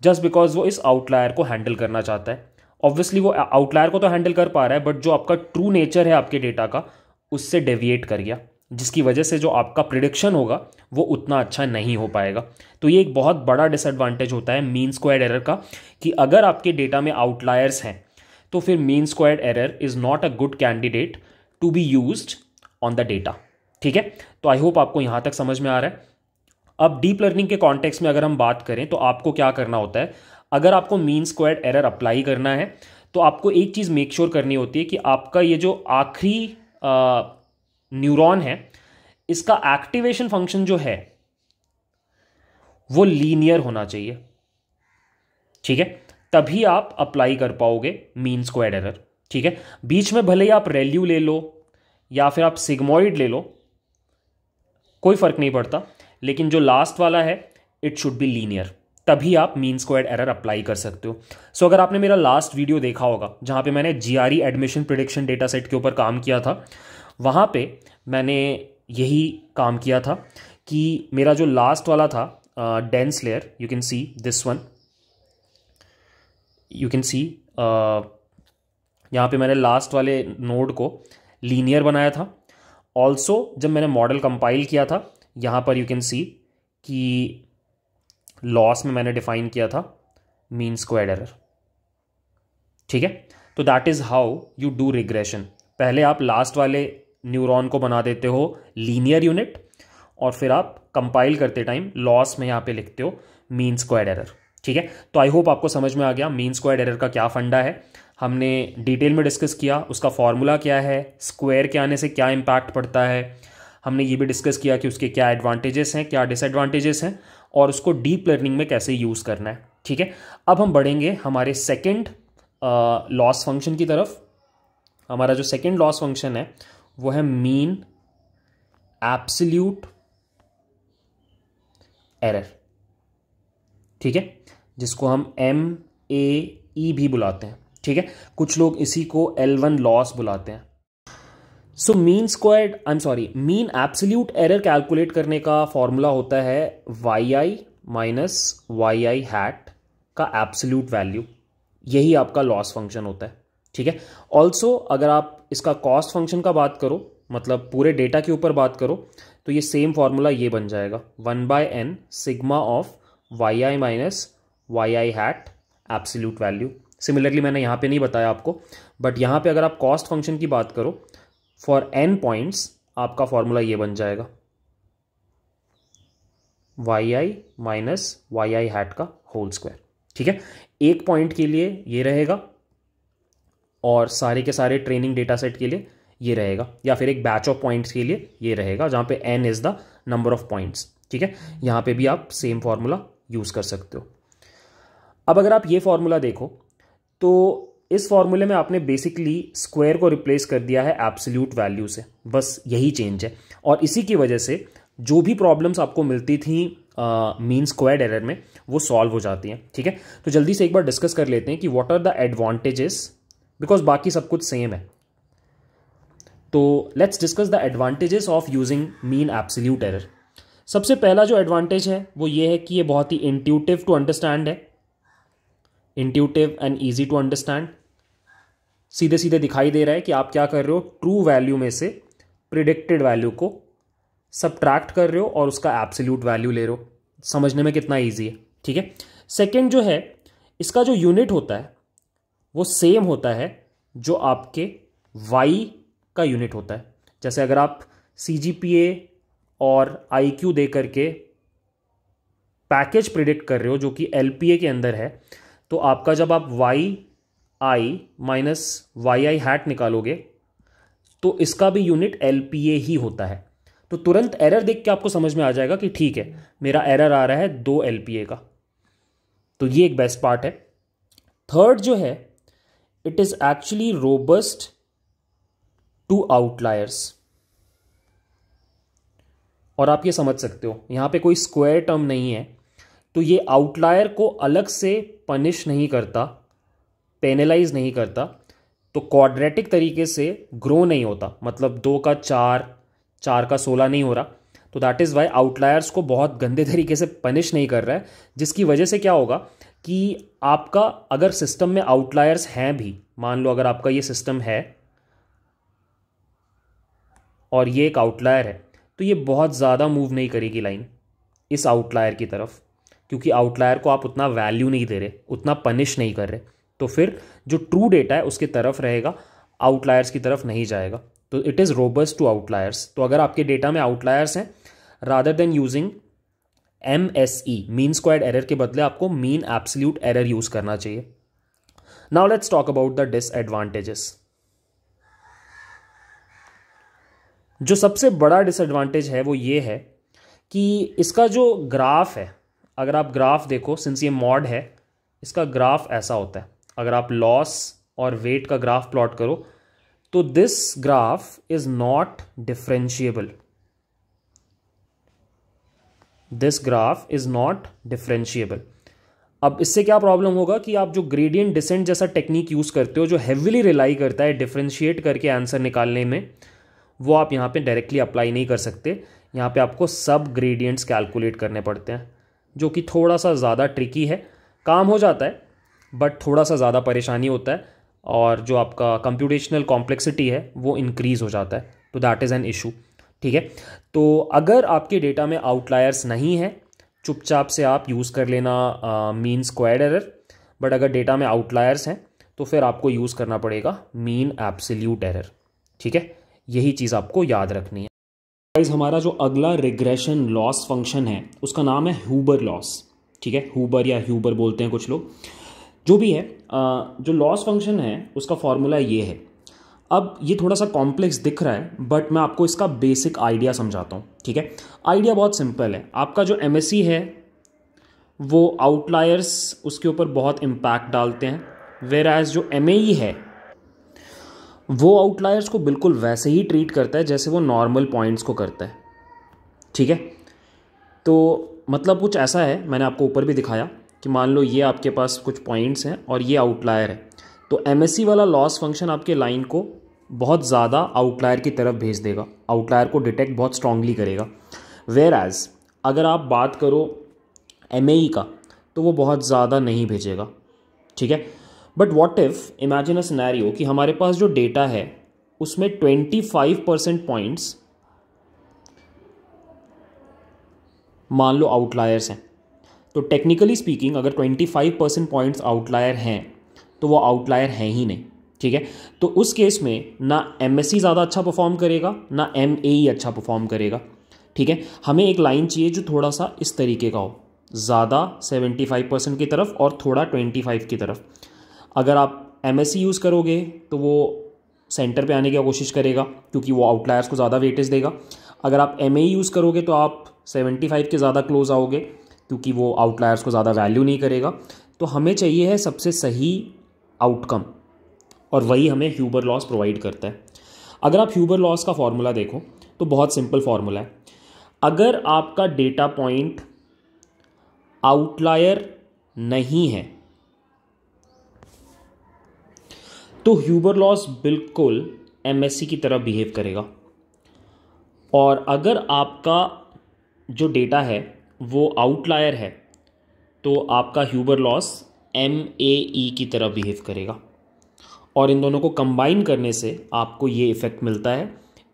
जस्ट बिकॉज वो इस आउटलायर को हैंडल करना चाहता है ऑब्वियसली वो आउटलायर को तो हैंडल कर पा रहा है बट जो आपका ट्रू नेचर है आपके डेटा का उससे डेविएट कर गया जिसकी वजह से जो आपका प्रिडिक्शन होगा वो उतना अच्छा नहीं हो पाएगा तो ये एक बहुत बड़ा डिसएडवांटेज होता है मीन स्क्वायर्ड एरर का कि अगर आपके डेटा में आउटलायर्स हैं तो फिर mean squared error is not a good candidate to be use on the data ठीक है तो आई होप आपको यहाँ तक समझ में आ रहा है अब डीप लर्निंग के कॉन्टेक्स्ट में अगर हम बात करें तो आपको क्या करना होता है अगर आपको मीन स्क्वायर्ड एरर अप्लाई करना है तो आपको एक चीज़ मेक श्योर करनी होती है कि आपका ये जो आखिरी न्यूरॉन है इसका एक्टिवेशन फंक्शन जो है वो लीनियर होना चाहिए ठीक है तभी आप अप्लाई कर पाओगे मीन स्क्वायर्ड एरर ठीक है बीच में भले ही आप रेल्यू ले लो या फिर आप सिग्मोइड ले लो कोई फर्क नहीं पड़ता लेकिन जो लास्ट वाला है इट शुड बी लीनियर तभी आप मीन स्क्वायर्ड एरर अप्लाई कर सकते हो सो so, अगर आपने मेरा लास्ट वीडियो देखा होगा जहाँ पे मैंने GRE admission prediction data set के ऊपर काम किया था वहाँ पे मैंने यही काम किया था कि मेरा जो लास्ट वाला था dense layer you can see this one you can see यहाँ पे मैंने लास्ट वाले नोड को लीनियर बनाया था ऑल्सो जब मैंने मॉडल कंपाइल किया था यहाँ पर यू कैन सी कि लॉस में मैंने डिफाइन किया था मीन स्क्वायर एरर ठीक है तो that is how you do regression पहले आप लास्ट वाले न्यूरॉन को बना देते हो लीनियर यूनिट और फिर आप कंपाइल करते टाइम लॉस में यहां पे लिखते हो मीन स्क्वायर एरर ठीक है तो आई होप आपको समझ में आ गया मीन स्क्वायर एरर का क्या फंडा है हमने डिटेल में डिस्कस किया उसका फॉर्मूला क्या है स्क्वायर के आने से क्या इंपैक्ट पड़ता है हमने ये भी डिस्कस किया कि उसके क्या एडवांटेजेस हैं क्या डिसएडवांटेजेस हैं और उसको डीप लर्निंग में कैसे यूज़ करना है ठीक है अब हम बढ़ेंगे हमारे सेकेंड लॉस फंक्शन की तरफ हमारा जो सेकेंड लॉस फंक्शन है वो है मीन एप्सल्यूट एरर ठीक है जिसको हम एम ए ई भी बुलाते हैं ठीक है कुछ लोग इसी को एल वन लॉस बुलाते हैं so mean squared I am sorry mean absolute error calculate करने का फॉर्मूला होता है वाई आई माइनस वाई आई हैट का एब्सोल्यूट वैल्यू यही आपका लॉस फंक्शन होता है ठीक है ऑल्सो अगर आप इसका कॉस्ट फंक्शन का बात करो मतलब पूरे डेटा के ऊपर बात करो तो ये सेम फॉर्मूला ये बन जाएगा one by N sigma of Y I minus Y I hat absolute value similarly मैंने यहाँ पे नहीं बताया आपको बट यहाँ पे अगर आप कॉस्ट फंक्शन की बात करो फॉर एन पॉइंट्स आपका फॉर्मूला ये बन जाएगा वाई आई माइनस वाई आई हैट का होल स्क्वायर ठीक है एक पॉइंट के लिए ये रहेगा और सारे के सारे ट्रेनिंग डेटा सेट के लिए ये रहेगा या फिर एक बैच ऑफ पॉइंट्स के लिए ये रहेगा जहां पे N is the number of points ठीक है यहां पे भी आप सेम फॉर्मूला यूज़ कर सकते हो अब अगर आप ये फार्मूला देखो तो इस फॉर्मूले में आपने बेसिकली स्क्वायर को रिप्लेस कर दिया है एब्सोल्यूट वैल्यू से बस यही चेंज है और इसी की वजह से जो भी प्रॉब्लम्स आपको मिलती थी मीन स्क्वायर एरर में वो सॉल्व हो जाती हैं ठीक है तो जल्दी से एक बार डिस्कस कर लेते हैं कि what are the advantages because बाकी सब कुछ सेम है तो let's discuss the advantages of using mean absolute error सबसे पहला जो एडवांटेज है वो ये है कि ये बहुत ही इंट्यूटिव टू अंडरस्टैंड है intuitive and easy to understand सीधे सीधे दिखाई दे रहा है कि आप क्या कर रहे हो ट्रू वैल्यू में से प्रिडिक्टेड वैल्यू को सब्ट्रैक्ट कर रहे हो और उसका एब्सोल्यूट वैल्यू ले रहे हो समझने में कितना ईजी है ठीक है सेकेंड जो है इसका जो यूनिट होता है वो सेम होता है जो आपके वाई का यूनिट होता है जैसे अगर आप सी और आई क्यू दे करके पैकेज प्रिडिक्ट कर रहे हो जो कि एल के अंदर है तो आपका जब आप वाई आई माइनस वाई आई हैट निकालोगे तो इसका भी यूनिट एल ही होता है तो तुरंत एरर देख के आपको समझ में आ जाएगा कि ठीक है मेरा एरर आ रहा है दो एल का तो ये एक बेस्ट पार्ट है थर्ड जो है it is actually robust to outliers और आप ये समझ सकते हो यहां पे कोई स्क्वायर टर्म नहीं है तो ये आउटलायर को अलग से पनिश नहीं करता पेनलाइज नहीं करता तो क्वाड्रेटिक तरीके से ग्रो नहीं होता मतलब दो का चार चार का सोलह नहीं हो रहा तो दैट इज़ वाई आउटलायर्स को बहुत गंदे तरीके से पनिश नहीं कर रहा है जिसकी वजह से क्या होगा कि आपका अगर सिस्टम में आउटलायर्स हैं भी मान लो अगर आपका ये सिस्टम है और ये एक आउटलायर है तो ये बहुत ज़्यादा मूव नहीं करेगी लाइन इस आउटलायर की तरफ क्योंकि आउटलायर को आप उतना वैल्यू नहीं दे रहे उतना पनिश नहीं कर रहे तो फिर जो ट्रू डेटा है उसके तरफ रहेगा आउटलायर्स की तरफ नहीं जाएगा तो it is robust to outliers तो अगर आपके डेटा में आउटलायर्स हैं rather than using M S E mean squared error के बदले आपको मीन एब्सल्यूट एरर यूज़ करना चाहिए now let's talk about the disadvantages जो सबसे बड़ा डिसएडवांटेज है वो ये है कि इसका जो ग्राफ है अगर आप ग्राफ देखो सिंस ये मॉड है इसका ग्राफ ऐसा होता है अगर आप लॉस और वेट का ग्राफ प्लॉट करो तो this graph is not differentiable this graph is not differentiable अब इससे क्या प्रॉब्लम होगा कि आप जो ग्रेडियंट डिसेंट जैसा टेक्निक यूज़ करते हो जो हैविली रिलाई करता है डिफ्रेंशिएट करके आंसर निकालने में वो आप यहाँ पे डायरेक्टली अप्लाई नहीं कर सकते यहाँ पे आपको सब ग्रेडियंट्स कैलकुलेट करने पड़ते हैं जो कि थोड़ा सा ज़्यादा ट्रिकी है काम हो जाता है बट थोड़ा सा ज़्यादा परेशानी होता है और जो आपका कंप्यूटेशनल कॉम्प्लेक्सिटी है वो इंक्रीज़ हो जाता है तो दैट इज़ एन इशू ठीक है तो अगर आपके डेटा में आउटलायर्स नहीं है चुपचाप से आप यूज़ कर लेना मीन स्क्वायर एरर बट अगर डेटा में आउटलायर्स हैं तो फिर आपको यूज़ करना पड़ेगा मीन एप्सिल्यूट एरर ठीक है यही चीज़ आपको याद रखनी है गाइस हमारा जो अगला रिग्रेशन लॉस फंक्शन है उसका नाम है ह्यूबर लॉस ठीक है ह्यूबर या ह्यूबर बोलते हैं कुछ लोग जो भी है जो लॉस फंक्शन है उसका फॉर्मूला ये है अब ये थोड़ा सा कॉम्प्लेक्स दिख रहा है बट मैं आपको इसका बेसिक आइडिया समझाता हूँ ठीक है आइडिया बहुत सिंपल है आपका जो एम है वो आउटलायर्स उसके ऊपर बहुत इम्पैक्ट डालते हैं वेर एज जो एम e है वो आउटलायर्स को बिल्कुल वैसे ही ट्रीट करता है जैसे वो नॉर्मल पॉइंट्स को करता है ठीक है तो मतलब कुछ ऐसा है मैंने आपको ऊपर भी दिखाया कि मान लो ये आपके पास कुछ पॉइंट्स हैं और ये आउटलायर है तो एम वाला लॉस फंक्शन आपके लाइन को बहुत ज़्यादा आउटलायर की तरफ भेज देगा आउटलायर को डिटेक्ट बहुत स्ट्रांगली करेगा वेयर एज अगर आप बात करो एम e का तो वो बहुत ज़्यादा नहीं भेजेगा ठीक है but what if imagine a scenario कि हमारे पास जो डेटा है उसमें ट्वेंटी फाइव परसेंट पॉइंट्स मान लो आउटलायर्स हैं तो टेक्निकली स्पीकिंग अगर twenty five percent points outlier हैं तो वो आउटलायर हैं ही नहीं ठीक है तो उस केस में ना एम ज़्यादा अच्छा परफॉर्म करेगा ना एम ए ही अच्छा परफॉर्म करेगा ठीक है हमें एक लाइन चाहिए जो थोड़ा सा इस तरीके का हो ज़्यादा सेवेंटी फाइव परसेंट की तरफ और थोड़ा ट्वेंटी फाइव की तरफ अगर आप एम यूज़ करोगे तो वो सेंटर पे आने की कोशिश करेगा क्योंकि वो आउटलायर्स को ज़्यादा वेटेज देगा अगर आप एम यूज़ e करोगे तो आप 75 के ज़्यादा क्लोज आओगे क्योंकि वो आउटलायर्स को ज़्यादा वैल्यू नहीं करेगा तो हमें चाहिए है सबसे सही आउटकम और वही हमें ह्यूबर लॉस प्रोवाइड करता है अगर आप ह्यूबर लॉस का फॉर्मूला देखो तो बहुत सिंपल फार्मूला है अगर आपका डेटा पॉइंट आउटलायर नहीं है तो ह्यूबर लॉस बिल्कुल एम की तरह बिहेव करेगा और अगर आपका जो डेटा है वो आउटलायर है तो आपका Huber loss M A e की तरह बिहेव करेगा और इन दोनों को कंबाइन करने से आपको ये इफ़ेक्ट मिलता है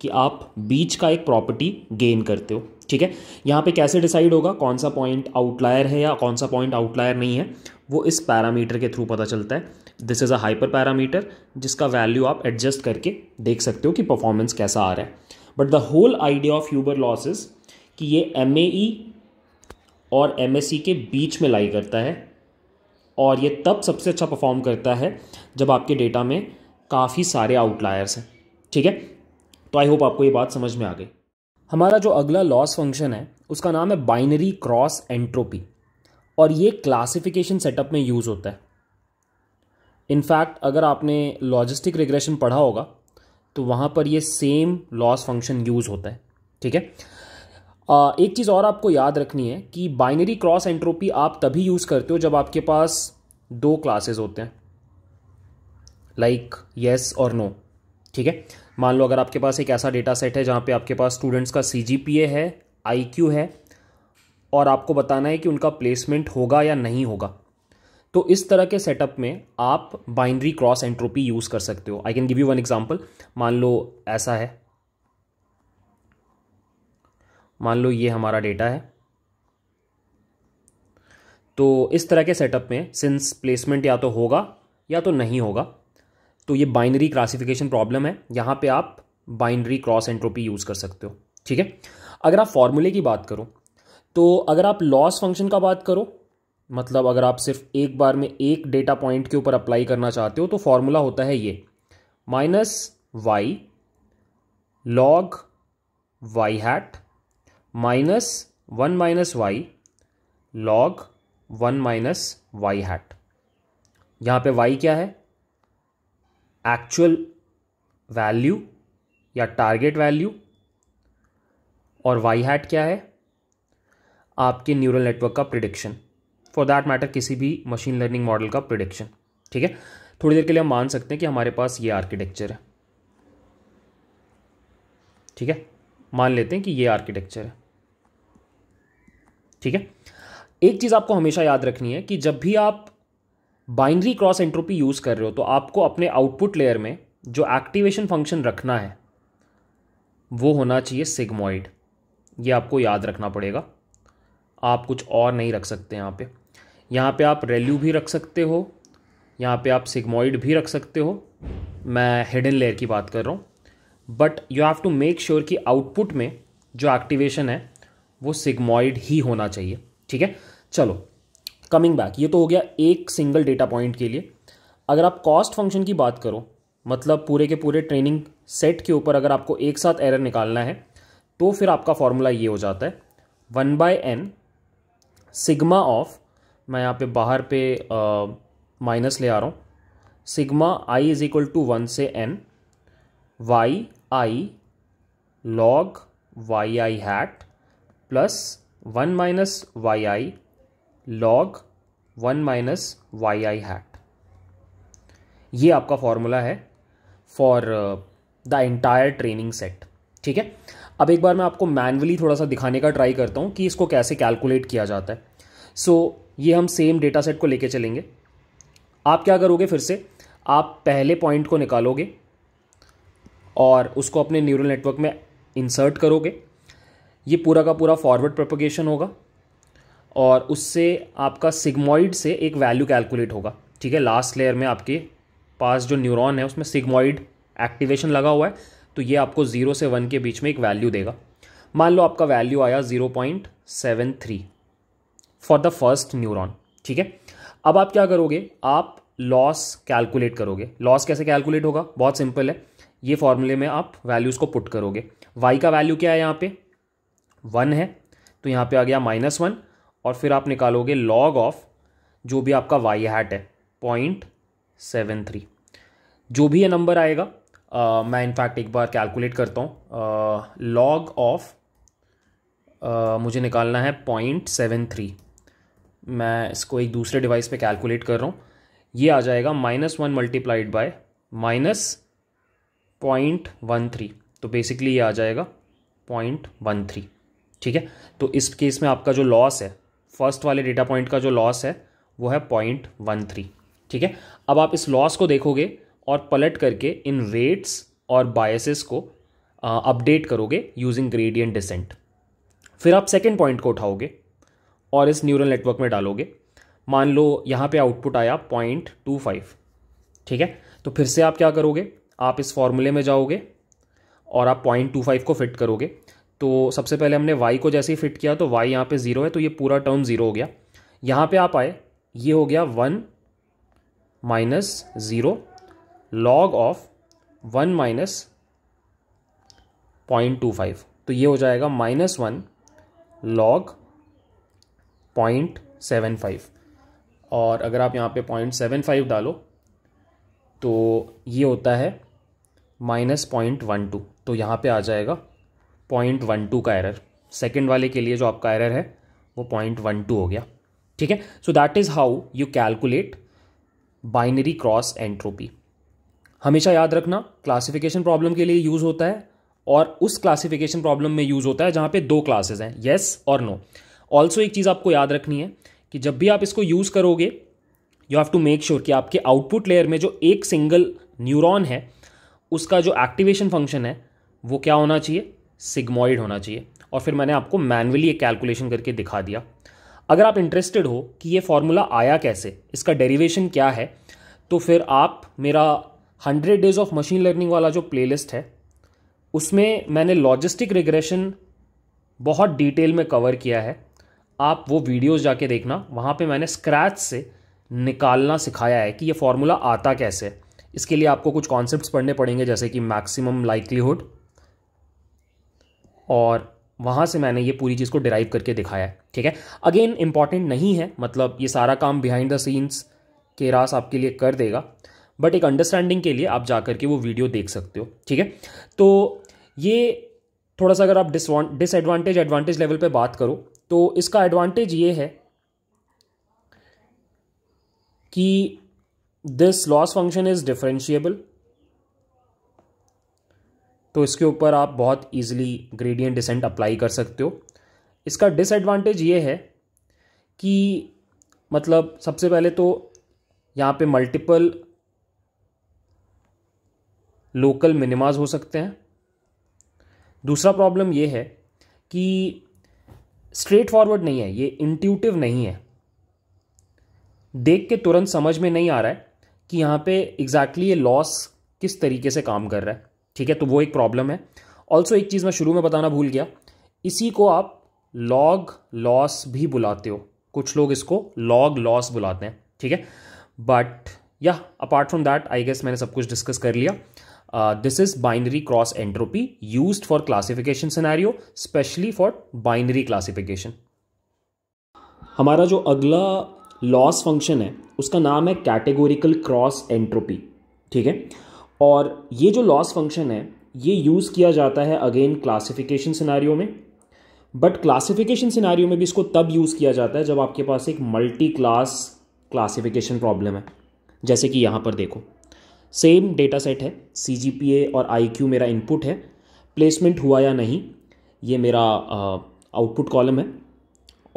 कि आप बीच का एक प्रॉपर्टी गेन करते हो ठीक है यहाँ पे कैसे डिसाइड होगा कौन सा पॉइंट आउटलायर है या कौन सा पॉइंट आउटलायर नहीं है वो इस पैरामीटर के थ्रू पता चलता है this is a hyper parameter जिसका वैल्यू आप एडजस्ट करके देख सकते हो कि परफॉर्मेंस कैसा आ रहा है but the whole idea of Huber losses कि ये एम e और एम के बीच में लाई करता है और ये तब सबसे अच्छा परफॉर्म करता है जब आपके डेटा में काफ़ी सारे आउटलायर्स हैं ठीक है तो आई होप आपको ये बात समझ में आ गई हमारा जो अगला लॉस फंक्शन है उसका नाम है बाइनरी क्रॉस एंट्रोपी और ये क्लासिफिकेशन सेटअप में यूज़ होता है इनफैक्ट अगर आपने लॉजिस्टिक रिग्रेशन पढ़ा होगा तो वहाँ पर ये सेम लॉस फंक्शन यूज़ होता है ठीक है एक चीज़ और आपको याद रखनी है कि बाइनरी क्रॉस एंट्रोपी आप तभी यूज़ करते हो जब आपके पास दो क्लासेस होते हैं लाइक येस और नो ठीक है मान लो अगर आपके पास एक ऐसा डेटा सेट है जहाँ पे आपके पास स्टूडेंट्स का सी है आई है और आपको बताना है कि उनका प्लेसमेंट होगा या नहीं होगा तो इस तरह के सेटअप में आप बाइनरी क्रॉस एंट्रोपी यूज़ कर सकते हो I can give you one example मान लो ऐसा है मान लो ये हमारा डेटा है तो इस तरह के सेटअप में सिंस प्लेसमेंट या तो होगा या तो नहीं होगा तो ये बाइनरी क्लासिफिकेशन प्रॉब्लम है यहाँ पे आप बाइनरी क्रॉस एंट्रोपी यूज़ कर सकते हो ठीक है अगर आप फॉर्मूले की बात करो तो अगर आप लॉस फंक्शन का बात करो मतलब अगर आप सिर्फ एक बार में एक डेटा पॉइंट के ऊपर अप्लाई करना चाहते हो तो फॉर्मूला होता है ये minus Y log Y hat minus one minus Y log one minus Y hat यहाँ पे वाई क्या है एक्चुअल वैल्यू या टारगेट वैल्यू और वाई हैट क्या है आपके न्यूरल नेटवर्क का प्रिडिक्शन फॉर दैट मैटर किसी भी मशीन लर्निंग मॉडल का प्रिडिक्शन ठीक है थोड़ी देर के लिए हम मान सकते हैं कि हमारे पास ये आर्किटेक्चर है ठीक है मान लेते हैं कि ये आर्किटेक्चर है ठीक है एक चीज़ आपको हमेशा याद रखनी है कि जब भी आप बाइनरी क्रॉस एंट्रोपी यूज़ कर रहे हो तो आपको अपने आउटपुट लेयर में जो एक्टिवेशन फंक्शन रखना है वो होना चाहिए सिग्मोइड ये आपको याद रखना पड़ेगा आप कुछ और नहीं रख सकते यहाँ पे यहाँ पे आप रेल्यू भी रख सकते हो यहाँ पे आप सिग्मोइड भी रख सकते हो मैं हिडन लेयर की बात कर रहा हूँ but you have to make sure कि आउटपुट में जो एक्टिवेशन है वो सिग्मोइड ही होना चाहिए ठीक है चलो कमिंग बैक ये तो हो गया एक सिंगल डेटा पॉइंट के लिए अगर आप कॉस्ट फंक्शन की बात करो मतलब पूरे के पूरे ट्रेनिंग सेट के ऊपर अगर आपको एक साथ एरर निकालना है तो फिर आपका फॉर्मूला ये हो जाता है one by N sigma of मैं यहाँ पे बाहर पे माइनस ले आ रहा हूँ sigma I is equal to one से N Y I log Y I hat plus one minus Y I log one minus Y I hat ये आपका फॉर्मूला है for the entire training set ठीक है अब एक बार मैं आपको मैनुअली थोड़ा सा दिखाने का ट्राई करता हूँ कि इसको कैसे कैलकुलेट किया जाता है सो so, ये हम सेम डेटा सेट को लेके चलेंगे आप क्या करोगे फिर से आप पहले पॉइंट को निकालोगे और उसको अपने न्यूरल नेटवर्क में इंसर्ट करोगे ये पूरा का पूरा फॉरवर्ड प्रोपोगेशन होगा और उससे आपका सिग्मॉइड से एक वैल्यू कैलकुलेट होगा ठीक है लास्ट लेयर में आपके पास जो न्यूरॉन है उसमें सिग्मॉइड एक्टिवेशन लगा हुआ है तो ये आपको ज़ीरो से वन के बीच में एक वैल्यू देगा मान लो आपका वैल्यू आया zero point seven three for the first neuron ठीक है अब आप क्या करोगे आप लॉस कैलकुलेट करोगे लॉस कैसे कैलकुलेट होगा बहुत सिंपल है ये फॉर्मूले में आप वैल्यूज़ को पुट करोगे वाई का वैल्यू क्या है यहाँ पे वन है तो यहाँ पे आ गया माइनस वन और फिर आप निकालोगे लॉग ऑफ जो भी आपका वाई हैट है पॉइंट सेवन थ्री जो भी ये नंबर आएगा आ, मैं इनफैक्ट एक बार कैलकुलेट करता हूँ लॉग ऑफ मुझे निकालना है पॉइंट सेवन थ्री मैं इसको एक दूसरे डिवाइस पे कैलकुलेट कर रहा हूँ ये आ जाएगा minus one multiplied by minus point one three तो बेसिकली ये आ जाएगा पॉइंट वन थ्री ठीक है तो इस केस में आपका जो लॉस है फर्स्ट वाले डेटा पॉइंट का जो लॉस है वो है पॉइंट वन थ्री ठीक है अब आप इस लॉस को देखोगे और पलट करके इन वेट्स और बायसेस को अपडेट करोगे यूजिंग ग्रेडियंट डिसेंट फिर आप सेकेंड पॉइंट को उठाओगे और इस न्यूरल नेटवर्क में डालोगे मान लो यहाँ पे आउटपुट आया पॉइंट टू फाइव ठीक है तो फिर से आप क्या करोगे आप इस फॉर्मूले में जाओगे और आप पॉइंट टू फाइव को फिट करोगे तो सबसे पहले हमने y को जैसे ही फिट किया तो y यहाँ पे ज़ीरो है तो ये पूरा टर्म ज़ीरो हो गया यहाँ पे आप आए ये हो गया one minus zero log of one minus point two five तो ये हो जाएगा minus one log point seven five और अगर आप यहाँ पे पॉइंट सेवन फाइव डालो तो ये होता है माइनस पॉइंट वन टू तो यहाँ पे आ जाएगा पॉइंट वन टू का एरर सेकेंड वाले के लिए जो आपका एरर है वो पॉइंट वन टू हो गया ठीक है so that is how you calculate binary cross entropy हमेशा याद रखना क्लासिफिकेशन प्रॉब्लम के लिए यूज़ होता है और उस क्लासिफिकेशन प्रॉब्लम में यूज़ होता है जहाँ पे दो क्लासेस हैं येस और नो ऑल्सो एक चीज़ आपको याद रखनी है कि जब भी आप इसको यूज़ करोगे you have to make sure कि आपके आउटपुट लेयर में जो एक सिंगल न्यूरॉन है उसका जो एक्टिवेशन फंक्शन है वो क्या होना चाहिए सिग्मॉइड होना चाहिए और फिर मैंने आपको मैनुअली ये कैलकुलेशन करके दिखा दिया अगर आप इंटरेस्टेड हो कि ये फार्मूला आया कैसे इसका डेरिवेशन क्या है तो फिर आप मेरा hundred days of machine learning वाला जो प्लेलिस्ट है उसमें मैंने लॉजिस्टिक रिग्रेशन बहुत डिटेल में कवर किया है आप वो वीडियोज़ जाके देखना वहाँ पे मैंने स्क्रैच से निकालना सिखाया है कि ये फार्मूला आता कैसे है इसके लिए आपको कुछ कॉन्सेप्ट्स पढ़ने पड़ेंगे जैसे कि मैक्सिमम लाइक्लीहुड और वहाँ से मैंने ये पूरी चीज़ को डिराइव करके दिखाया है ठीक है अगेन इंपॉर्टेंट नहीं है मतलब ये सारा काम बिहाइंड द सीन्स के रास आपके लिए कर देगा बट एक अंडरस्टैंडिंग के लिए आप जा करके वो वीडियो देख सकते हो ठीक है तो ये थोड़ा सा अगर आप डिसएडवांटेज एडवांटेज लेवल पे बात करो तो इसका एडवांटेज ये है कि this loss function is differentiable तो इसके ऊपर आप बहुत ईजिली ग्रेडियंट डिसेंट अप्लाई कर सकते हो इसका डिसएडवांटेज ये है कि मतलब सबसे पहले तो यहाँ पे मल्टीपल लोकल मिनिमाज हो सकते हैं दूसरा प्रॉब्लम ये है कि स्ट्रेट फॉरवर्ड नहीं है ये इंट्यूटिव नहीं है देख के तुरंत समझ में नहीं आ रहा है कि यहाँ पे एग्जैक्टली exactly ये लॉस किस तरीके से काम कर रहा है ठीक है तो वो एक प्रॉब्लम है ऑल्सो एक चीज़ मैं शुरू में बताना भूल गया इसी को आप लॉग लॉस भी बुलाते हो कुछ लोग इसको लॉग लॉस बुलाते हैं ठीक है but yeah apart from that I guess मैंने सब कुछ डिस्कस कर लिया this is binary cross entropy use for classification scenario specially for binary classification हमारा जो अगला लॉस फंक्शन है उसका नाम है कैटेगोरिकल क्रॉस एंट्रोपी ठीक है और ये जो लॉस फंक्शन है ये यूज़ किया जाता है अगेन क्लासिफिकेशन सिनारियों में बट क्लासिफिकेशन सिनारियों में भी इसको तब यूज़ किया जाता है जब आपके पास एक मल्टी क्लास क्लासिफिकेशन प्रॉब्लम है जैसे कि यहाँ पर देखो सेम डेटा सेट है सी और आई मेरा इनपुट है प्लेसमेंट हुआ या नहीं ये मेरा आउटपुट कॉलम है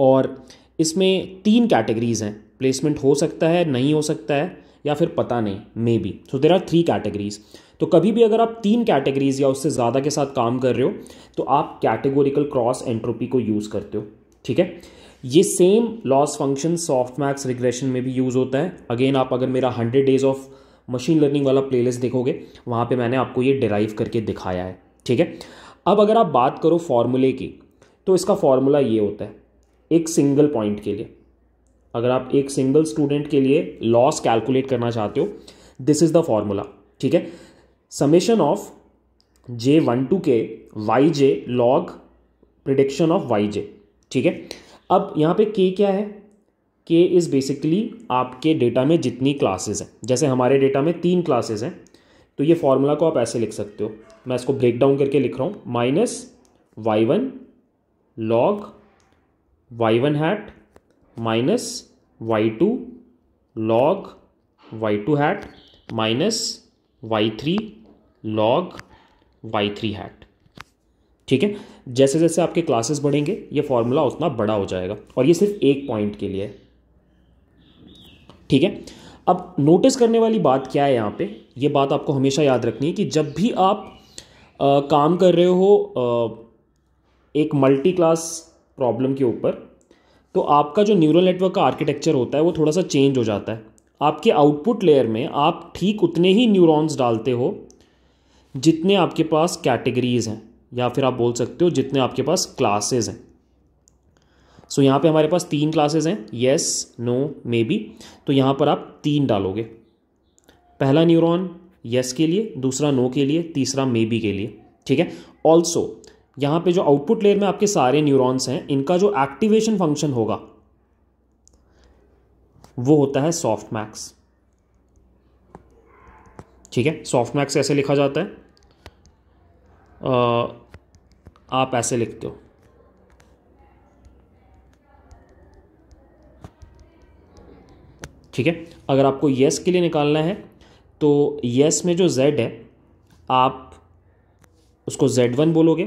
और इसमें तीन कैटेगरीज़ हैं प्लेसमेंट हो सकता है नहीं हो सकता है या फिर पता नहीं maybe so there are three categories तो कभी भी अगर आप तीन कैटेगरीज या उससे ज़्यादा के साथ काम कर रहे हो तो आप कैटेगोरिकल क्रॉस एंट्रोपी को यूज़ करते हो ठीक है ये same loss function softmax regression में भी यूज़ होता है अगेन आप अगर मेरा hundred days of machine learning वाला प्लेलिस्ट देखोगे वहाँ पे मैंने आपको ये डिराइव करके दिखाया है ठीक है अब अगर आप बात करो फॉर्मूले की तो इसका फॉर्मूला ये होता है एक सिंगल पॉइंट के लिए अगर आप एक सिंगल स्टूडेंट के लिए लॉस कैलकुलेट करना चाहते हो दिस इज द फॉर्मूला ठीक है summation of j one to k y j log prediction of y j ठीक है अब यहाँ पे के क्या है के इज़ बेसिकली आपके डेटा में जितनी क्लासेस हैं जैसे हमारे डेटा में तीन क्लासेस हैं तो ये फॉर्मूला को आप ऐसे लिख सकते हो मैं इसको ब्रेक डाउन करके लिख रहा हूँ minus y one log y one hat minus y two log y two hat minus y three log y three hat ठीक है जैसे जैसे आपके क्लासेस बढ़ेंगे ये फॉर्मूला उतना बड़ा हो जाएगा और ये सिर्फ एक पॉइंट के लिए है ठीक है अब नोटिस करने वाली बात क्या है यहाँ पे ये बात आपको हमेशा याद रखनी है कि जब भी आप आ, काम कर रहे हो आ, एक मल्टी क्लास प्रॉब्लम के ऊपर तो आपका जो न्यूरल नेटवर्क का आर्किटेक्चर होता है वो थोड़ा सा चेंज हो जाता है आपके आउटपुट लेयर में आप ठीक उतने ही न्यूरॉन्स डालते हो जितने आपके पास कैटेगरीज हैं या फिर आप बोल सकते हो जितने आपके पास क्लासेज हैं सो so, यहाँ पे हमारे पास तीन क्लासेज हैं येस नो मे बी तो यहाँ पर आप तीन डालोगे पहला न्यूरॉन येस yes के लिए दूसरा नो no के लिए तीसरा मे बी के लिए ठीक है ऑल्सो यहाँ पे जो आउटपुट लेयर में आपके सारे न्यूरॉन्स हैं इनका जो एक्टिवेशन फंक्शन होगा वो होता है सॉफ्ट मैक्स ठीक है सॉफ्ट मैक्स ऐसे लिखा जाता है आ, आप ऐसे लिखते हो ठीक है अगर आपको यस के लिए निकालना है तो यस में जो जेड है आप उसको जेड वन बोलोगे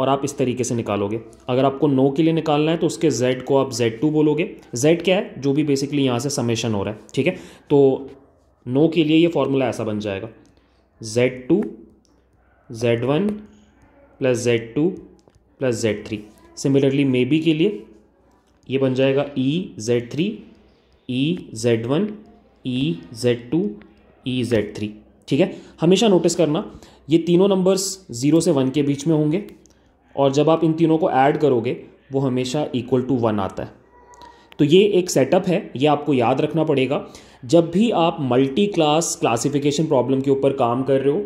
और आप इस तरीके से निकालोगे अगर आपको नो के लिए निकालना है तो उसके जेड को आप जेड टू बोलोगे जेड क्या है जो भी बेसिकली यहाँ से समेशन हो रहा है ठीक है तो नो के लिए ये फॉर्मूला ऐसा बन जाएगा z two z one plus z two plus z three similarly maybe के लिए ये बन जाएगा e z three e z one e z two e z three ठीक है हमेशा नोटिस करना ये तीनों नंबर्स ज़ीरो से वन के बीच में होंगे और जब आप इन तीनों को ऐड करोगे वो हमेशा इक्वल टू वन आता है तो ये एक सेटअप है ये आपको याद रखना पड़ेगा जब भी आप मल्टी क्लास क्लासिफिकेशन प्रॉब्लम के ऊपर काम कर रहे हो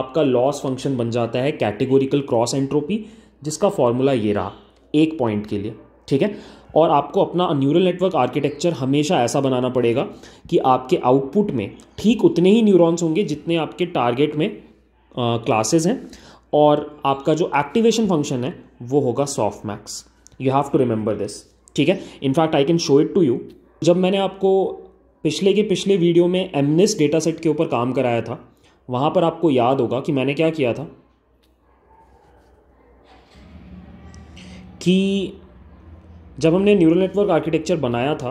आपका लॉस फंक्शन बन जाता है कैटेगोरिकल क्रॉस एंट्रोपी जिसका फॉर्मूला ये रहा एक पॉइंट के लिए ठीक है और आपको अपना न्यूरल नेटवर्क आर्किटेक्चर हमेशा ऐसा बनाना पड़ेगा कि आपके आउटपुट में ठीक उतने ही न्यूरॉन्स होंगे जितने आपके टारगेट में क्लासेस हैं और आपका जो एक्टिवेशन फंक्शन है वो होगा softmax you have to remember this ठीक है in fact I can show it to you जब मैंने आपको पिछले के पिछले वीडियो में एमनेस डेटा सेट के ऊपर काम कराया था वहाँ पर आपको याद होगा कि मैंने क्या किया था कि जब हमने न्यूरल नेटवर्क आर्किटेक्चर बनाया था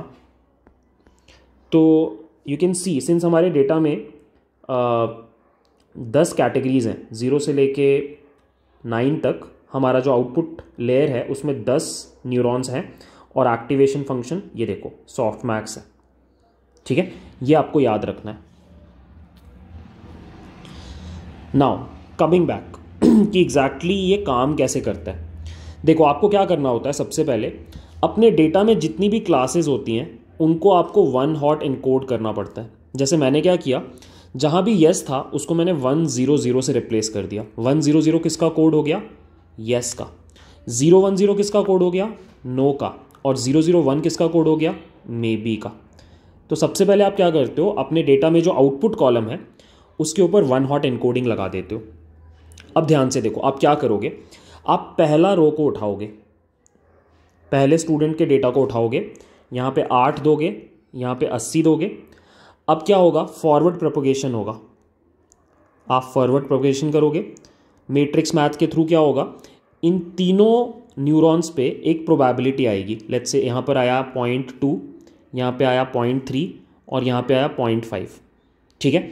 तो यू कैन सी सिंस हमारे डेटा में आ, दस कैटेगरीज़ हैं ज़ीरो से लेके नाइन तक हमारा जो आउटपुट लेयर है उसमें दस न्यूरॉन्स हैं और एक्टिवेशन फंक्शन ये देखो सॉफ्ट मैक्स है ठीक है ये आपको याद रखना है नाउ कमिंग बैक कि एग्जैक्टली exactly ये काम कैसे करता है देखो आपको क्या करना होता है सबसे पहले अपने डेटा में जितनी भी क्लासेस होती हैं उनको आपको वन हॉट इनकोड करना पड़ता है जैसे मैंने क्या किया जहाँ भी येस था उसको मैंने वन ज़ीरो ज़ीरो से रिप्लेस कर दिया वन ज़ीरो ज़ीरो किसका कोड हो गया येस का ज़ीरो वन ज़ीरो किसका कोड हो गया नो का और ज़ीरो ज़ीरो वन किसका कोड हो गया मे बी का तो सबसे पहले आप क्या करते हो अपने डेटा में जो आउटपुट कॉलम है उसके ऊपर वन हॉट इनकोडिंग लगा देते हो अब ध्यान से देखो आप क्या करोगे आप पहला रो को उठाओगे पहले स्टूडेंट के डेटा को उठाओगे यहाँ पे आठ दोगे यहाँ पे अस्सी दोगे अब क्या होगा फॉरवर्ड प्रोपोगेशन होगा आप फॉरवर्ड प्रोपोगेशन करोगे मेट्रिक्स मैथ के थ्रू क्या होगा इन तीनों न्यूरॉन्स पे एक प्रोबेबिलिटी आएगी लेट्स से यहाँ पर आया पॉइंट टू यहाँ पर आया पॉइंट थ्री और यहाँ पे आया पॉइंट फाइव ठीक है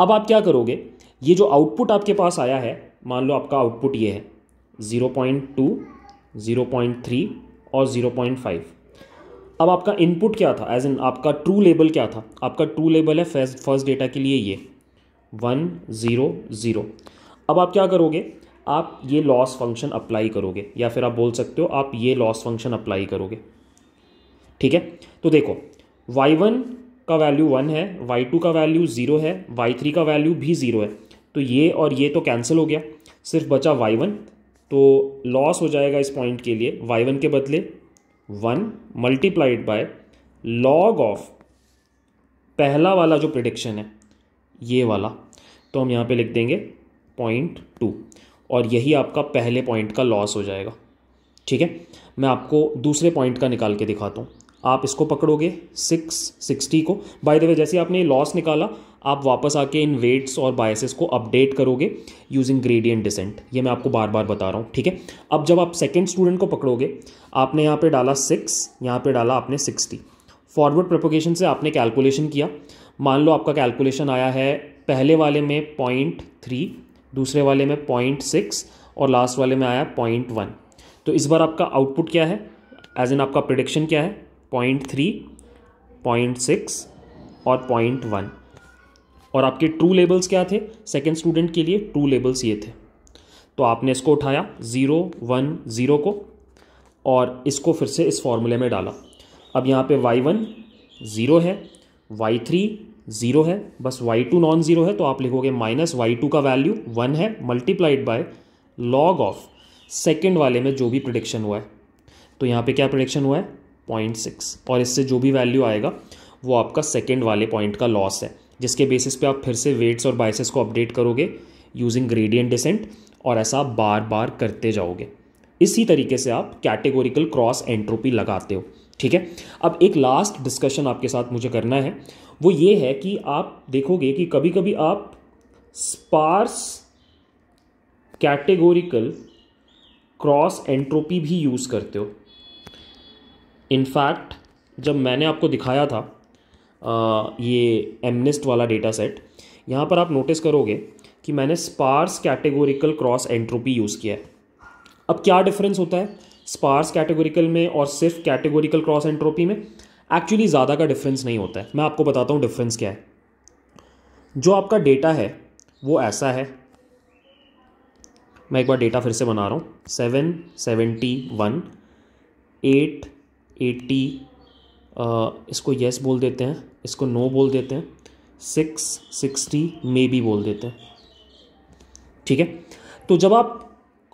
अब आप क्या करोगे ये जो आउटपुट आपके पास आया है मान लो आपका आउटपुट ये है zero point two zero point three और ज़ीरो पॉइंट फाइव अब आपका इनपुट क्या था एज इन आपका ट्रू लेबल क्या था आपका ट्रू लेबल है फर्स्ट फर्स्ट डेटा के लिए ये वन ज़ीरो ज़ीरो अब आप क्या करोगे आप ये लॉस फंक्शन अप्लाई करोगे या फिर आप बोल सकते हो आप ये लॉस फंक्शन अप्लाई करोगे ठीक है तो देखो वाई वन का वैल्यू वन है वाई टू का वैल्यू ज़ीरो है वाई थ्री का वैल्यू भी ज़ीरो है तो ये और ये तो कैंसिल हो गया सिर्फ बचा वाई वन तो लॉस हो जाएगा इस पॉइंट के लिए वाई वन के बदले one multiplied by log of पहला वाला जो प्रिडिक्शन है ये वाला तो हम यहाँ पे लिख देंगे पॉइंट टू और यही आपका पहले पॉइंट का लॉस हो जाएगा ठीक है मैं आपको दूसरे पॉइंट का निकाल के दिखाता हूँ आप इसको पकड़ोगे सिक्स सिक्सटी को बाय द वे जैसे आपने लॉस निकाला आप वापस आके इन वेट्स और बायसेस को अपडेट करोगे यूजिंग ग्रेडियंट डिसेंट ये मैं आपको बार बार बता रहा हूँ ठीक है अब जब आप सेकेंड स्टूडेंट को पकड़ोगे आपने यहाँ पर डाला सिक्स यहाँ पर डाला आपने सिक्सटी फॉरवर्ड प्रपोकेशन से आपने कैलकुलेशन किया मान लो आपका कैलकुलेशन आया है पहले वाले में पॉइंट थ्री दूसरे वाले में पॉइंट सिक्स और लास्ट वाले में आया पॉइंट वन तो इस बार आपका आउटपुट क्या है एज एन आपका प्रिडिक्शन क्या है पॉइंट थ्री पॉइंट सिक्स और पॉइंट वन और आपके ट्रू लेबल्स क्या थे सेकेंड स्टूडेंट के लिए ट्रू लेबल्स ये थे तो आपने इसको उठाया ज़ीरो वन ज़ीरो को और इसको फिर से इस फॉर्मूले में डाला अब यहाँ पे वाई वन ज़ीरो है वाई थ्री ज़ीरो है बस वाई टू नॉन ज़ीरो है तो आप लिखोगे माइनस वाई टू का वैल्यू वन है multiplied by log of second वाले में जो भी प्रोडिक्शन हुआ है तो यहाँ पे क्या प्रोडिक्शन हुआ है पॉइंट सिक्स और इससे जो भी वैल्यू आएगा वो आपका सेकेंड वाले पॉइंट का लॉस है जिसके बेसिस पे आप फिर से वेट्स और बाइसेस को अपडेट करोगे यूजिंग ग्रेडियंट डिसेंट और ऐसा आप बार बार करते जाओगे इसी तरीके से आप कैटेगोरिकल क्रॉस एंट्रोपी लगाते हो ठीक है अब एक लास्ट डिस्कशन आपके साथ मुझे करना है वो ये है कि आप देखोगे कि कभी कभी आप स्पार्स कैटेगोरिकल क्रॉस एंट्रोपी भी यूज़ करते हो इनफैक्ट जब मैंने आपको दिखाया था ये एमनेस्ट वाला डेटा सेट यहाँ पर आप नोटिस करोगे कि मैंने sparse categorical cross entropy use किया है अब क्या डिफरेंस होता है स्पार्स कैटेगोरिकल में और सिर्फ कैटेगोरिकल क्रॉस एंट्रोपी में एक्चुअली ज़्यादा का डिफरेंस नहीं होता है मैं आपको बताता हूँ डिफरेंस क्या है जो आपका डेटा है वो ऐसा है मैं एक बार डेटा फिर से बना रहा हूँ seven seventy one eight eighty इसको येस बोल देते हैं इसको नो बोल देते हैं सिक्स सिक्सटी मे बी बोल देते हैं ठीक है तो जब आप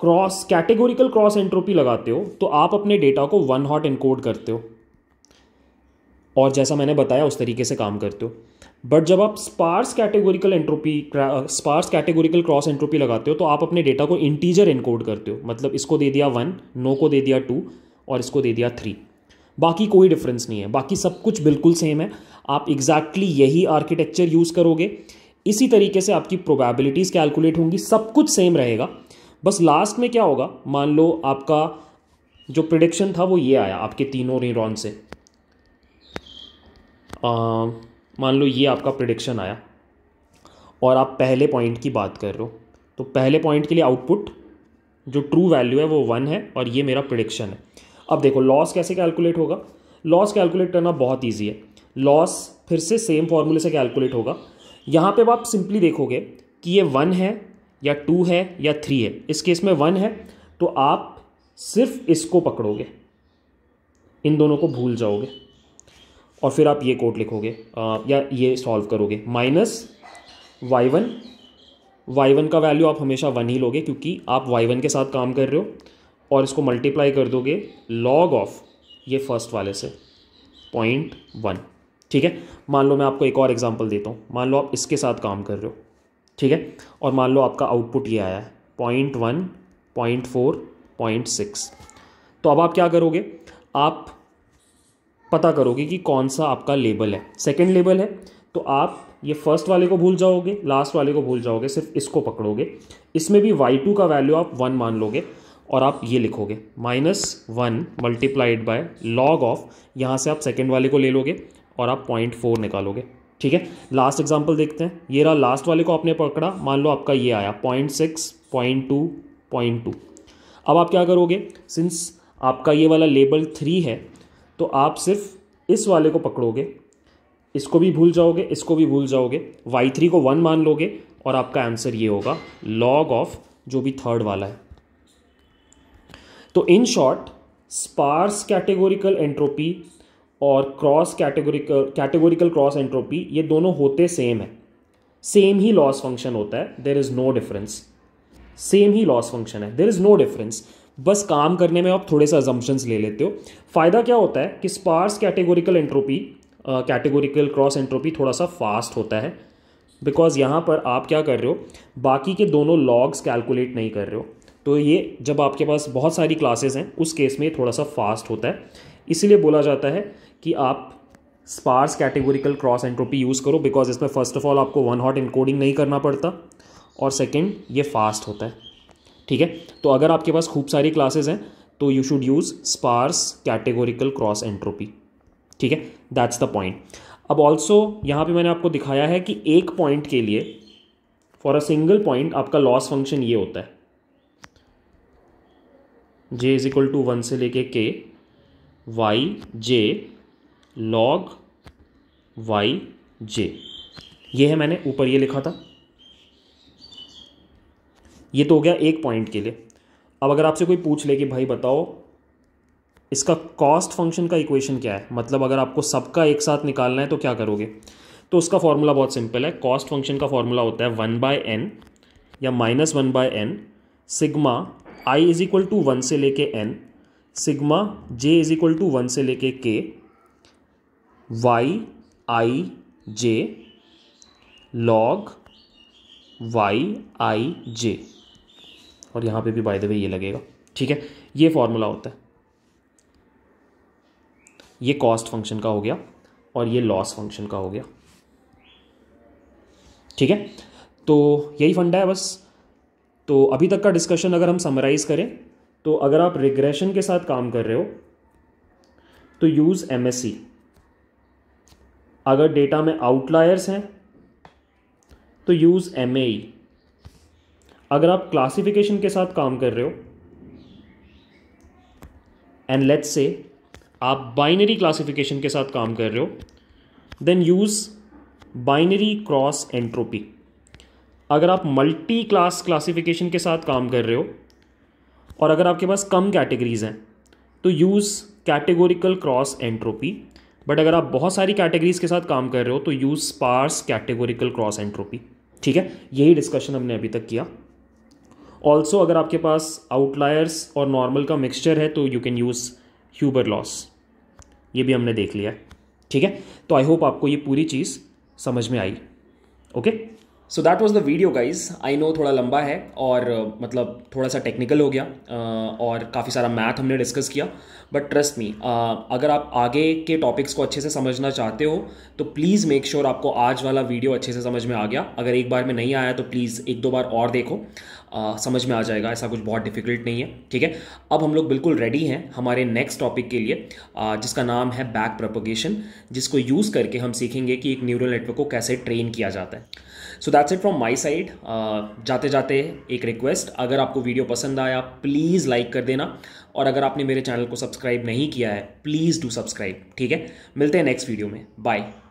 क्रॉस कैटेगोरिकल क्रॉस एंट्रोपी लगाते हो तो आप अपने डेटा को वन हॉट इनकोड करते हो और जैसा मैंने बताया उस तरीके से काम करते हो बट जब आप sparse categorical entropy sparse categorical cross entropy लगाते हो तो आप अपने डेटा को इंटीजर इनकोड करते हो मतलब इसको दे दिया वन नो को दे दिया टू और इसको दे दिया थ्री बाकी कोई डिफरेंस नहीं है बाकी सब कुछ बिल्कुल सेम है आप एग्जैक्टली exactly यही आर्किटेक्चर यूज़ करोगे इसी तरीके से आपकी प्रोबेबिलिटीज़ कैलकुलेट होंगी सब कुछ सेम रहेगा बस लास्ट में क्या होगा मान लो आपका जो प्रिडिक्शन था वो ये आया आपके तीनों न्यूरॉन से मान लो ये आपका प्रिडिक्शन आया और आप पहले पॉइंट की बात कर रहे हो तो पहले पॉइंट के लिए आउटपुट जो ट्रू वैल्यू है वो वन है और ये मेरा प्रिडिक्शन है अब देखो लॉस कैसे कैलकुलेट होगा लॉस कैलकुलेट करना बहुत ईजी है लॉस फिर से सेम फॉर्मूले से कैलकुलेट होगा यहाँ पे आप सिंपली देखोगे कि ये वन है या टू है या थ्री है इस केस में वन है तो आप सिर्फ इसको पकड़ोगे इन दोनों को भूल जाओगे और फिर आप ये कोड लिखोगे आ, या ये सॉल्व करोगे minus y one y one का वैल्यू आप हमेशा वन ही लोगे क्योंकि आप वाई वन के साथ काम कर रहे हो और इसको मल्टीप्लाई कर दोगे लॉग ऑफ ये फर्स्ट वाले से पॉइंट वन ठीक है मान लो मैं आपको एक और एग्जांपल देता हूँ मान लो आप इसके साथ काम कर रहे हो ठीक है और मान लो आपका आउटपुट ये आया है point one point four point six तो अब आप क्या करोगे आप पता करोगे कि कौन सा आपका लेबल है सेकेंड लेबल है तो आप ये फर्स्ट वाले को भूल जाओगे लास्ट वाले को भूल जाओगे सिर्फ इसको पकड़ोगे इसमें भी y2 का वैल्यू आप वन मान लोगे और आप ये लिखोगे minus one multiplied by log of यहाँ से आप सेकेंड वाले को ले लोगे और आप पॉइंट फोर निकालोगे ठीक है लास्ट एग्जाम्पल देखते हैं ये रहा लास्ट वाले को आपने पकड़ा मान लो आपका ये आया point six point two point two अब आप क्या करोगे सिंस आपका ये वाला लेबल थ्री है तो आप सिर्फ इस वाले को पकड़ोगे इसको भी भूल जाओगे इसको भी भूल जाओगे वाई थ्री को वन मान लोगे और आपका आंसर ये होगा लॉग ऑफ जो भी थर्ड वाला है तो in short sparse categorical entropy और cross categorical categorical cross entropy ये दोनों होते सेम है सेम ही लॉस फंक्शन होता है there is no difference same ही लॉस फंक्शन है देर इज़ नो डिफरेंस बस काम करने में आप थोड़े से अजम्पन्स ले लेते हो फ़ायदा क्या होता है कि sparse categorical entropy categorical cross entropy थोड़ा सा फास्ट होता है बिकॉज यहाँ पर आप क्या कर रहे हो बाकी के दोनों लॉग्स कैलकुलेट नहीं कर रहे हो तो ये जब आपके पास बहुत सारी क्लासेस हैं उस केस में थोड़ा सा फास्ट होता है इसीलिए बोला जाता है कि आप sparse categorical cross entropy use करो बिकॉज इसमें फ़र्स्ट ऑफ ऑल आपको वन हॉट इनकोडिंग नहीं करना पड़ता और सेकेंड ये फास्ट होता है ठीक है तो अगर आपके पास खूब सारी क्लासेज हैं तो you should use sparse categorical cross entropy ठीक है दैट्स द पॉइंट अब ऑल्सो यहाँ पे मैंने आपको दिखाया है कि एक पॉइंट के लिए फॉर अ सिंगल पॉइंट आपका लॉस फंक्शन ये होता है j is equal to one से लेके k y j log y j ये है मैंने ऊपर ये लिखा था ये तो हो गया एक पॉइंट के लिए अब अगर आपसे कोई पूछ ले कि भाई बताओ इसका कॉस्ट फंक्शन का इक्वेशन क्या है मतलब अगर आपको सबका एक साथ निकालना है तो क्या करोगे तो उसका फॉर्मूला बहुत सिंपल है कॉस्ट फंक्शन का फॉर्मूला होता है वन बाय एन या minus one by N sigma I is equal to one से लेके n sigma j is equal to one से लेके k y i j log Y i j और यहाँ पे भी बाय द वे ये लगेगा ठीक है ये फॉर्मूला होता है ये कॉस्ट फंक्शन का हो गया और ये लॉस फंक्शन का हो गया ठीक है तो यही फंडा है बस तो अभी तक का डिस्कशन अगर हम समराइज़ करें तो अगर आप रिग्रेशन के साथ काम कर रहे हो तो यूज़ एम अगर डेटा में आउटलायर्स हैं तो यूज़ एम e. अगर आप क्लासिफिकेशन के साथ काम कर रहे हो एंड लेट्स से आप बाइनरी क्लासिफिकेशन के साथ काम कर रहे हो then use binary cross entropy अगर आप मल्टी क्लास क्लासिफिकेशन के साथ काम कर रहे हो और अगर आपके पास कम कैटेगरीज हैं तो use categorical cross entropy but अगर आप बहुत सारी कैटेगरीज के साथ काम कर रहे हो तो use sparse categorical cross entropy ठीक है यही डिस्कशन हमने अभी तक किया ऑल्सो अगर आपके पास आउटलायर्स और नॉर्मल का मिक्सचर है तो you can use Huber loss ये भी हमने देख लिया ठीक है तो आई होप आपको ये पूरी चीज़ समझ में आई okay okay? So that was the video guys I know थोड़ा लंबा है और uh, मतलब थोड़ा सा टेक्निकल हो गया uh, और काफ़ी सारा मैथ हमने डिस्कस किया बट ट्रस्ट मी अगर आप आगे के टॉपिक्स को अच्छे से समझना चाहते हो तो प्लीज़ मेक श्योर आपको आज वाला वीडियो अच्छे से समझ में आ गया अगर एक बार में नहीं आया तो प्लीज़ एक दो बार और देखो uh, समझ में आ जाएगा ऐसा कुछ बहुत डिफिकल्ट नहीं है ठीक है अब हम लोग बिल्कुल रेडी हैं हमारे नेक्स्ट टॉपिक के लिए uh, जिसका नाम है बैक प्रपोगेशन जिसको यूज़ करके हम सीखेंगे कि एक न्यूरल नेटवर्क को कैसे ट्रेन किया जाता है so that's it from my side जाते जाते एक रिक्वेस्ट अगर आपको वीडियो पसंद आया प्लीज़ लाइक कर देना और अगर आपने मेरे चैनल को सब्सक्राइब नहीं किया है प्लीज़ डू सब्सक्राइब ठीक है मिलते हैं नेक्स्ट वीडियो में बाय